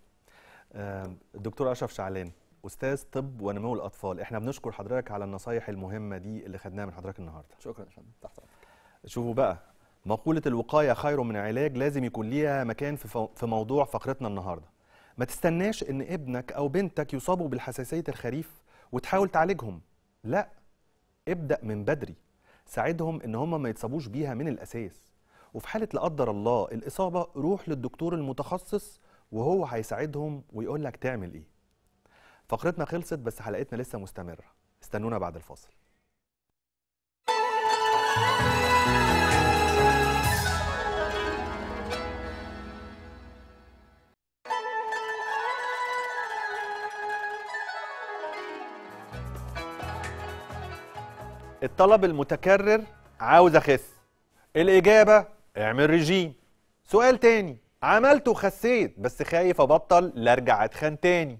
الدكتور اشرف شعلان استاذ طب ونمو الاطفال احنا بنشكر حضرتك على النصايح المهمه دي اللي خدناها من حضرتك النهارده شكرا يا شباب تحت امرك شوفوا بقى مقوله الوقايه خير من علاج لازم يكون ليها مكان في, في موضوع فقرتنا النهارده ما تستناش ان ابنك او بنتك يصابوا بالحساسيه الخريف وتحاول تعالجهم لا ابدا من بدري ساعدهم ان هم ما يتصابوش بيها من الاساس وفي حاله لا قدر الله الاصابه روح للدكتور المتخصص وهو هيساعدهم ويقول لك تعمل ايه فقرتنا خلصت بس حلقتنا لسه مستمره استنونا بعد الفاصل الطلب المتكرر عاوز اخس الاجابه اعمل ريجيم سؤال تاني عملت وخسيت بس خايف ابطل لا ارجع اتخن تاني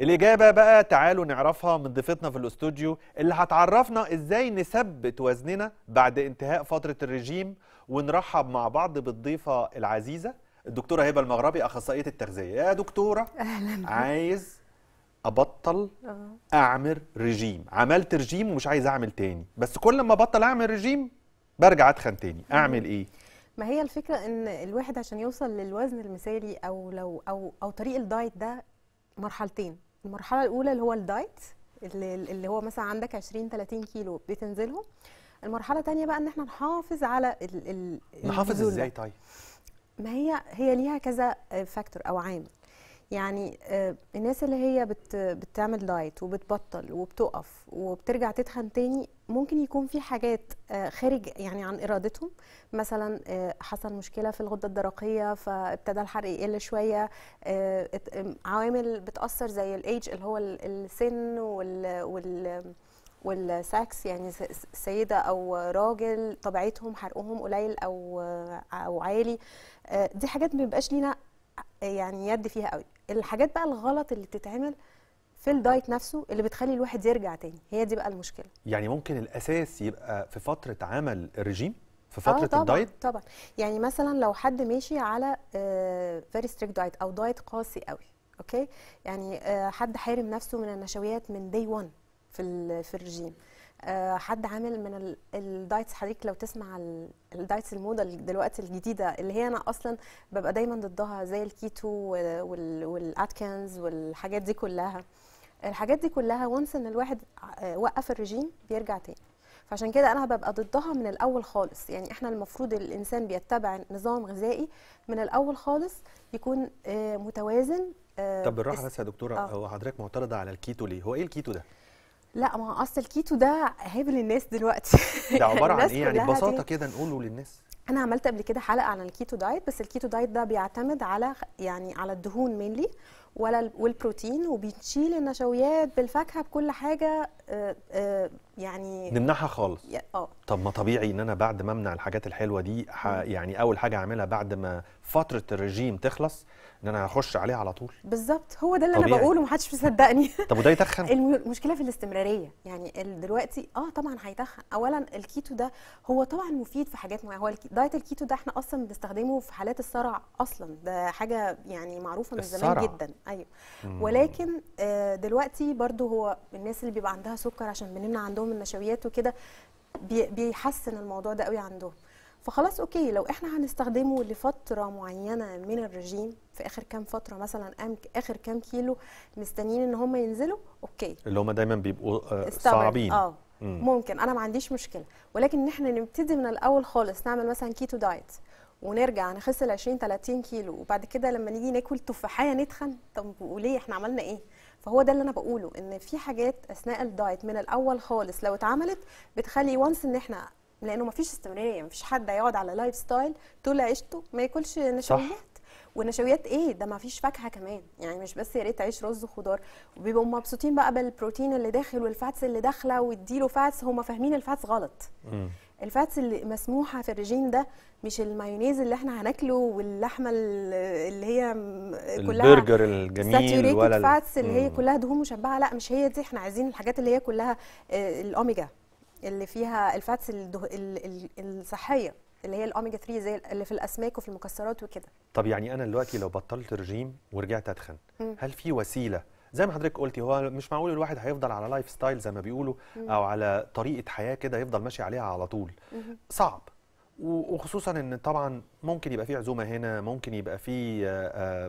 الاجابه بقى تعالوا نعرفها من ضيفتنا في الاستوديو اللي هتعرفنا ازاي نثبت وزننا بعد انتهاء فتره الرجيم ونرحب مع بعض بالضيفه العزيزه الدكتوره هبه المغربي اخصائيه التغذيه يا دكتوره اهلا عايز ابطل آه. اعمل رجيم عملت رجيم ومش عايز اعمل تاني بس كل ما ابطل اعمل رجيم برجع اتخن تاني اعمل ايه ما هي الفكره ان الواحد عشان يوصل للوزن المثالي او لو او او طريق الدايت ده مرحلتين المرحله الاولى اللي هو الدايت اللي, اللي هو مثلا عندك 20 30 كيلو بتنزلهم المرحله الثانيه بقى ان احنا نحافظ على ال ال نحافظ ازاي طيب ما هي هي ليها كذا فاكتور آه، او عامل يعني آه، الناس اللي هي بت بتعمل دايت وبتبطل وبتقف وبترجع تتخن تاني ممكن يكون في حاجات آه، خارج يعني عن ارادتهم مثلا آه، حصل مشكله في الغده الدرقيه فابتدى الحرق يقل شويه عوامل بتاثر زي الايدج اللي هو السن وال, وال والساكس يعني سيده او راجل طبيعتهم حرقهم قليل او او عالي دي حاجات ما بيبقاش لينا يعني يد فيها قوي الحاجات بقى الغلط اللي بتتعمل في الدايت نفسه اللي بتخلي الواحد يرجع تاني هي دي بقى المشكله يعني ممكن الاساس يبقى في فتره عمل الرجيم في آه، فتره آه طبعًا الدايت طبعا يعني مثلا لو حد ماشي على فيري ستريكت دايت او دايت قاسي قوي اوكي يعني آه، حد حارم نفسه من النشويات من دي 1 في في الرجيم آه، حد عامل من الدايتس حضرتك لو تسمع الدايتس الموضه دلوقتي الجديده اللي هي انا اصلا ببقى دايما ضدها زي الكيتو والاتكنز والحاجات دي كلها الحاجات دي كلها وانس ان الواحد آه، وقف الرجيم بيرجع تاني فعشان كده انا ببقى ضدها من الاول خالص يعني احنا المفروض الانسان بيتبع نظام غذائي من الاول خالص يكون آه، متوازن طب بالراحه بس يا دكتوره آه. هو حضرتك معترضه على الكيتو ليه هو ايه الكيتو ده لا ما اصل الكيتو ده هابل للناس دلوقتي ده عباره عن ايه يعني ببساطه كده نقوله للناس انا عملت قبل كده حلقه عن الكيتو دايت بس الكيتو دايت ده بيعتمد على يعني على الدهون مينلي ولا والبروتين وبنشيل النشويات بالفاكهه بكل حاجه آه، آه، يعني نمنعها خالص اه طب ما طبيعي ان انا بعد ما امنع الحاجات الحلوه دي يعني اول حاجه اعملها بعد ما فتره الرجيم تخلص ان انا هخش عليها على طول بالظبط هو ده اللي طبيعي. انا بقوله ومحدش بيصدقني طب وده يتخن المشكله في الاستمراريه يعني دلوقتي اه طبعا هيتخن اولا الكيتو ده هو طبعا مفيد في حاجات معينه هو دايت الكيتو ده احنا اصلا بنستخدمه في حالات الصرع اصلا ده حاجه يعني معروفه من الصرع. زمان جدا ايوه مم. ولكن آه دلوقتي برضو هو الناس اللي بيبقى عندها سكر عشان بنمنع عندهم عندهم النشويات وكده بيحسن الموضوع ده قوي عندهم فخلاص اوكي لو احنا هنستخدمه لفتره معينه من الرجيم في اخر كام فتره مثلا اخر كام كيلو مستنيين ان هم ينزلوا اوكي اللي هم دايما بيبقوا آه، صعبين اه ممكن انا ما عنديش مشكله ولكن ان احنا نبتدي من الاول خالص نعمل مثلا كيتو دايت ونرجع نخس ال 20 30 كيلو وبعد كده لما نيجي ناكل تفاحه نتخن طب وليه احنا عملنا ايه فهو ده اللي انا بقوله ان في حاجات اثناء الدايت من الاول خالص لو اتعملت بتخلي وانس ان احنا لانه مفيش استمراريه مفيش حد هيقعد على لايف ستايل طول عيشته ما ياكلش نشويات ونشويات والنشويات ايه ده ما فيش فاكهه كمان يعني مش بس يا ريت عيش رز وخضار وبيبقوا مبسوطين بقى بالبروتين اللي داخل والفاتس اللي داخله واديله فاتس هم فاهمين الفاتس غلط الفاتس اللي مسموحه في الرجيم ده مش المايونيز اللي احنا هناكله واللحمه اللي هي كلها البرجر الجميل ولا الفاتس اللي هي كلها دهون مشبعه لا مش هي دي احنا عايزين الحاجات اللي هي كلها آه، الاوميجا اللي فيها الفاتس الصحيه اللي هي الاوميجا 3 زي اللي في الاسماك وفي المكسرات وكده طب يعني انا دلوقتي لو بطلت رجيم ورجعت اتخن هل في وسيله زي ما حضرتك قلتي هو مش معقول الواحد هيفضل على لايف ستايل زي ما بيقولوا او على طريقه حياه كده يفضل ماشي عليها على طول صعب وخصوصا ان طبعا ممكن يبقى في عزومه هنا ممكن يبقى في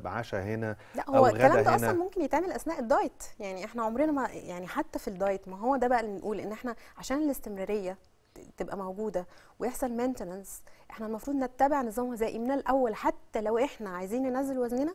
عشاء هنا لا هو الكلام ده اصلا ممكن يتعمل اثناء الدايت يعني احنا عمرنا ما يعني حتى في الدايت ما هو ده بقى اللي نقول ان احنا عشان الاستمراريه تبقى موجوده ويحصل مينتننس احنا المفروض نتبع نظام غذائي من الاول حتى لو احنا عايزين ننزل وزننا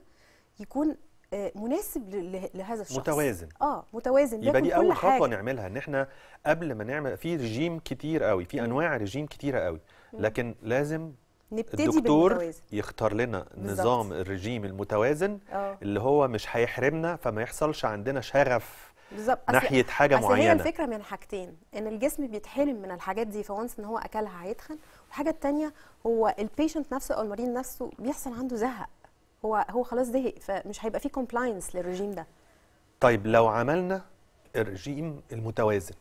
يكون آه، مناسب لهذا الشخص متوازن اه متوازن يبقى دي اول خطوه نعملها ان احنا قبل ما نعمل في رجيم كتير قوي في انواع رجيم كتيره قوي لكن لازم نبتدي الدكتور يختار لنا بالزبط. نظام الرجيم المتوازن أوه. اللي هو مش هيحرمنا فما يحصلش عندنا شغف بالظبط ناحيه حاجه أصل معينه هي الفكره من حاجتين ان الجسم بيتحرم من الحاجات دي فونس ان هو اكلها هيتخن والحاجه الثانيه هو البيشنت نفسه او المريض نفسه بيحصل عنده زهق هو هو خلاص زهق فمش هيبقى في كومبلاينس للرجيم ده طيب لو عملنا الرجيم المتوازن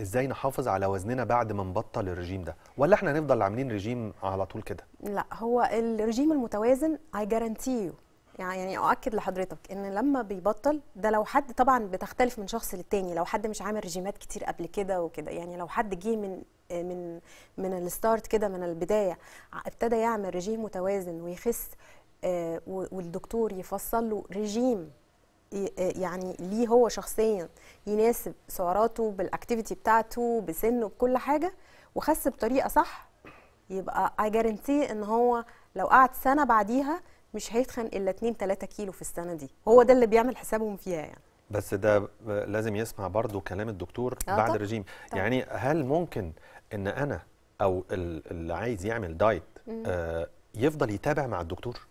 ازاي نحافظ على وزننا بعد ما نبطل الرجيم ده ولا احنا هنفضل عاملين رجيم على طول كده لا هو الرجيم المتوازن اي يعني، يو يعني اؤكد لحضرتك ان لما بيبطل ده لو حد طبعا بتختلف من شخص للتاني لو حد مش عامل رجيمات كتير قبل كده وكده يعني لو حد جه من من من الستارت كده من البدايه ابتدى يعمل رجيم متوازن ويخس آه، والدكتور يفصل له ريجيم آه، يعني ليه هو شخصيا يناسب سعراته بالاكتيفيتي بتاعته بسنه بكل حاجه وخس بطريقه صح يبقى اجارنتي ان هو لو قعد سنه بعديها مش هيتخن الا 2 3 كيلو في السنه دي هو ده اللي بيعمل حسابهم فيها يعني بس ده لازم يسمع برضو كلام الدكتور آه بعد طب. الرجيم طب. يعني هل ممكن ان انا او اللي عايز يعمل دايت آه يفضل يتابع مع الدكتور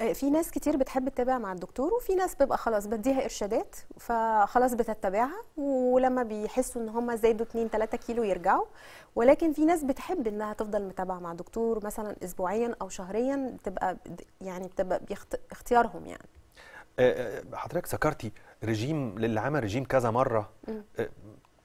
آه، في ناس كتير بتحب تتابع مع الدكتور وفي ناس بيبقى خلاص بديها ارشادات فخلاص بتتبعها ولما بيحسوا ان هم زادوا 2 3 كيلو يرجعوا ولكن في ناس بتحب انها تفضل متابعه مع دكتور مثلا اسبوعيا او شهريا بتبقى يعني بتبقى اختيارهم يعني آه، آه، حضرتك ذكرتي رجيم للي عمل رجيم كذا مره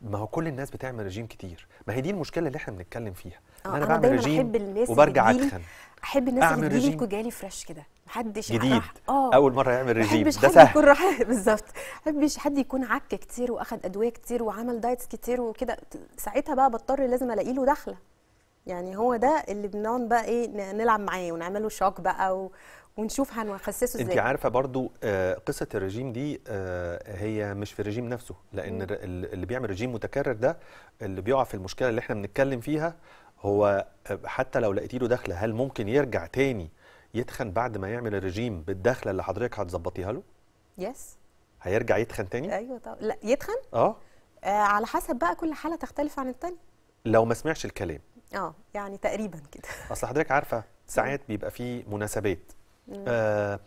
ما هو كل الناس بتعمل رجيم كتير ما هي دي المشكله اللي احنا بنتكلم فيها انا, أنا بعمل رجيم وبرجع اتخن احب الناس اللي تجيلي جالي فريش كده محدش جديد اه اول مره يعمل ريجيم ده سهل يكون راح بالظبط محبش حد يكون عك كتير واخد ادويه كتير وعمل دايتس كتير وكده ساعتها بقى بضطر لازم الاقي له دخله يعني هو ده اللي بنقعد بقى ايه نلعب معاه ونعمل له شوك بقى و... ونشوف هنخسسه ازاي انت عارفه برضو آه، قصه الرجيم دي آه، هي مش في الرجيم نفسه لان اللي بيعمل رجيم متكرر ده اللي بيقع في المشكله اللي احنا بنتكلم فيها هو حتى لو لقيتي له دخله هل ممكن يرجع تاني يتخن بعد ما يعمل الرجيم بالدخله اللي حضرتك هتظبطيها له؟ يس هيرجع يتخن تاني؟ ايوه طبعا لا يتخن؟ اه, آه، على حسب بقى كل حاله تختلف عن الثانيه لو ما سمعش الكلام اه يعني تقريبا كده اصل حضرتك عارفه ساعات بيبقى في مناسبات آه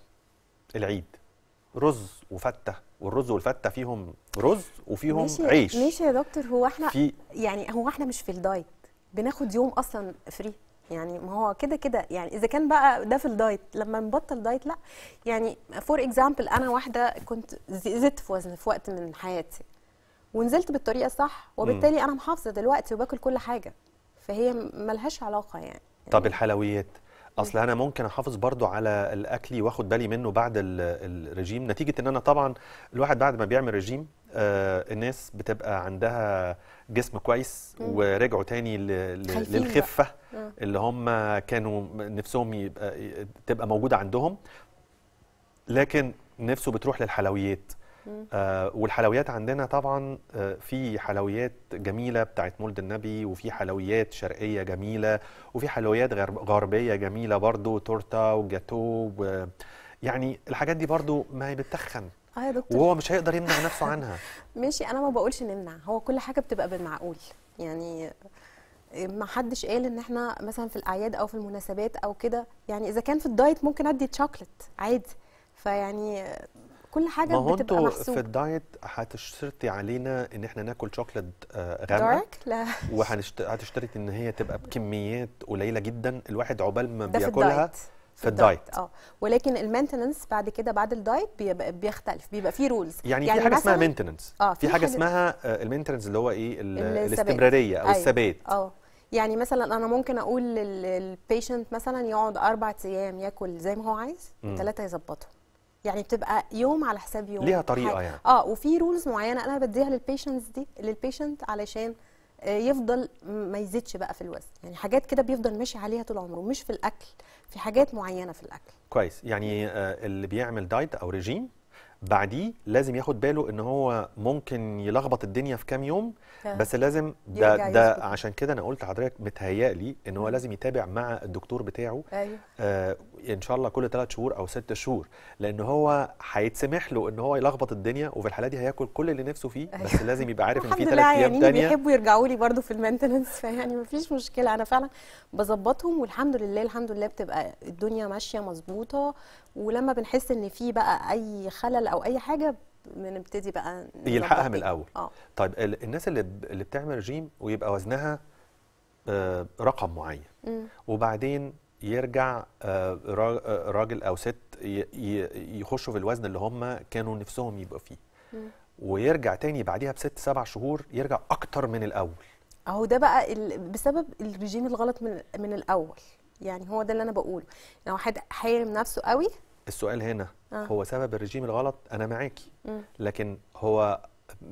العيد رز وفته والرز والفته فيهم رز وفيهم ماشي عيش ماشي يا دكتور هو احنا في يعني هو احنا مش في الدايت بناخد يوم اصلا فري يعني ما هو كده كده يعني اذا كان بقى ده في الدايت لما نبطل دايت لا يعني فور اكزامبل انا واحده كنت زدت في وزن في وقت من حياتي ونزلت بالطريقه الصح وبالتالي انا محافظه دلوقتي وباكل كل حاجه فهي ملهاش علاقه يعني طب يعني الحلويات اصل انا ممكن احافظ برضو على الاكل واخد بالي منه بعد الرجيم نتيجه ان انا طبعا الواحد بعد ما بيعمل رجيم آه، الناس بتبقى عندها جسم كويس ورجعوا تاني للخفه بقى. آه. اللي هم كانوا نفسهم يبقى تبقى موجوده عندهم لكن نفسه بتروح للحلويات آه والحلويات عندنا طبعا آه في حلويات جميله بتاعت مولد النبي وفي حلويات شرقيه جميله وفي حلويات غربيه جميله برضو تورته وجاتو يعني الحاجات دي برضو ما بتخن اه يا دكتور وهو مش هيقدر يمنع نفسه عنها ماشي انا ما بقولش نمنع هو كل حاجه بتبقى بالمعقول يعني ما حدش قال ان احنا مثلا في الاعياد او في المناسبات او كده يعني اذا كان في الدايت ممكن ادي تشوكلت عادي فيعني كل حاجه ما بتبقى محسوب في الدايت هتشترطي علينا ان احنا ناكل شوكليت آه، غامق دارك لا وهتشترطي ان هي تبقى بكميات قليله جدا الواحد عقبال ما بياكلها في الدايت اه ولكن المينتننس بعد كده بعد الدايت بيختلف بيبقى في رولز يعني, يعني في يعني حاجه اسمها مينتننس اه في حاجه اسمها آه، المينتننس اللي هو ايه الاستمراريه او أيوه. الثبات اه يعني مثلا انا ممكن اقول للبيشنت مثلا يقعد اربع ايام ياكل زي ما هو عايز ثلاثه يظبطهم يعني بتبقى يوم على حساب يوم ليها طريقه حاجة. يعني اه وفي رولز معينه انا بديها للبيشنتس دي للبيشنت علشان يفضل ما يزيدش بقى في الوزن يعني حاجات كده بيفضل ماشي عليها طول عمره مش في الاكل في حاجات معينه في الاكل كويس يعني آه، اللي بيعمل دايت او ريجيم بعديه لازم ياخد باله ان هو ممكن يلخبط الدنيا في كام يوم آه. بس لازم ده ده عشان كده انا قلت لحضرتك متهيألي ان هو لازم يتابع مع الدكتور بتاعه أيوه. آه، ان شاء الله كل ثلاث شهور او ست شهور لان هو هيتسمح له ان هو يلخبط الدنيا وفي الحاله دي هياكل كل اللي نفسه فيه بس أيوه. لازم يبقى عارف ان في ثلاث ايام يعني بيحبوا يرجعوا لي برده في المينتننس فيعني مفيش مشكله انا فعلا بظبطهم والحمد لله الحمد لله بتبقى الدنيا ماشيه مظبوطه ولما بنحس ان في بقى اي خلل او اي حاجه بنبتدي بقى يلحقها من الاول آه. طيب الناس اللي اللي بتعمل رجيم ويبقى وزنها آه، رقم معين وبعدين يرجع آه، آه، راجل او ست يخشوا في الوزن اللي هم كانوا نفسهم يبقوا فيه ويرجع تاني بعديها بست سبع شهور يرجع اكتر من الاول اهو ده بقى بسبب الريجيم الغلط من من الاول يعني هو ده اللي انا بقوله لو حد حارم نفسه قوي السؤال هنا آه. هو سبب الرجيم الغلط انا معاكي لكن هو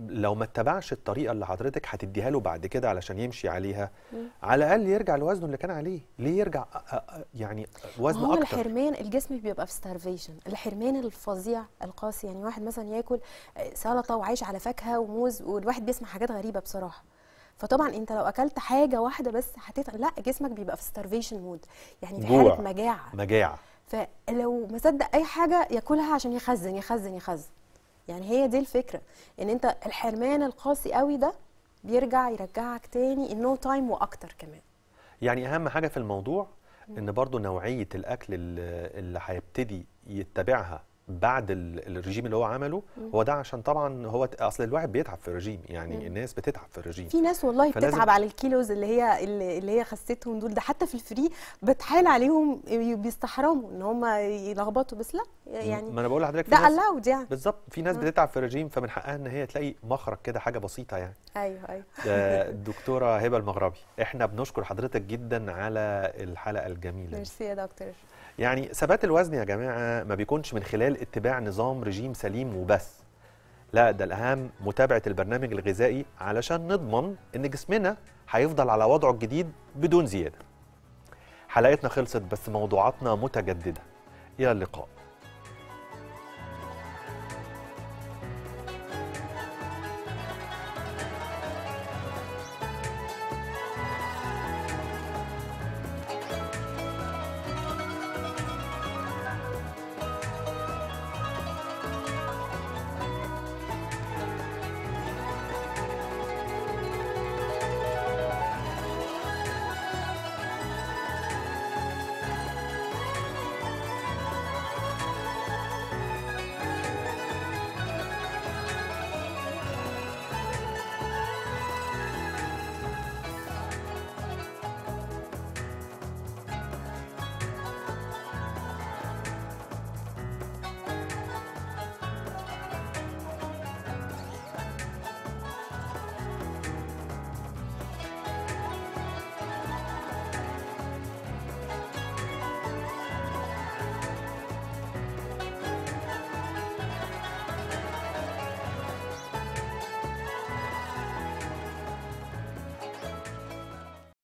لو ما اتبعش الطريقه اللي حضرتك هتديها له بعد كده علشان يمشي عليها م. على الاقل يرجع لوزنه اللي كان عليه ليه يرجع يعني وزن هو اكتر الحرمان الجسم بيبقى في ستارفيشن الحرمان الفظيع القاسي يعني واحد مثلا ياكل آه، سلطه وعيش على فاكهه وموز والواحد بيسمع حاجات غريبه بصراحه فطبعا انت لو اكلت حاجه واحده بس هتتع... لا جسمك بيبقى في ستارفيشن مود يعني في حاله مجاعه مجاعه فلو مصدق اي حاجه ياكلها عشان يخزن يخزن يخزن يعني هي دي الفكره ان انت الحرمان القاسي قوي ده بيرجع يرجعك تاني النو تايم واكتر كمان يعني اهم حاجه في الموضوع ان برضو نوعيه الاكل اللي هيبتدي يتبعها بعد الرجيم اللي هو عمله هو ده عشان طبعا هو اصل الواحد بيتعب في الرجيم يعني مم. الناس بتتعب في الرجيم في ناس والله بتتعب على الكيلوز اللي هي اللي هي خستهم دول ده حتى في الفري بتحال عليهم بيستحرموا ان هم يلخبطوا بس لا يعني ما انا بقول لحضرتك ده الاود يعني بالظبط في ناس بتتعب في الرجيم فمن حقها ان هي تلاقي مخرج كده حاجه بسيطه يعني ايوه ايوه دكتوره هبه المغربي احنا بنشكر حضرتك جدا على الحلقه الجميله ميرسي يا دكتور يعني ثبات الوزن يا جماعه ما بيكونش من خلال اتباع نظام رجيم سليم وبس لا ده الاهم متابعه البرنامج الغذائي علشان نضمن ان جسمنا هيفضل على وضعه الجديد بدون زياده حلقتنا خلصت بس موضوعاتنا متجدده الى اللقاء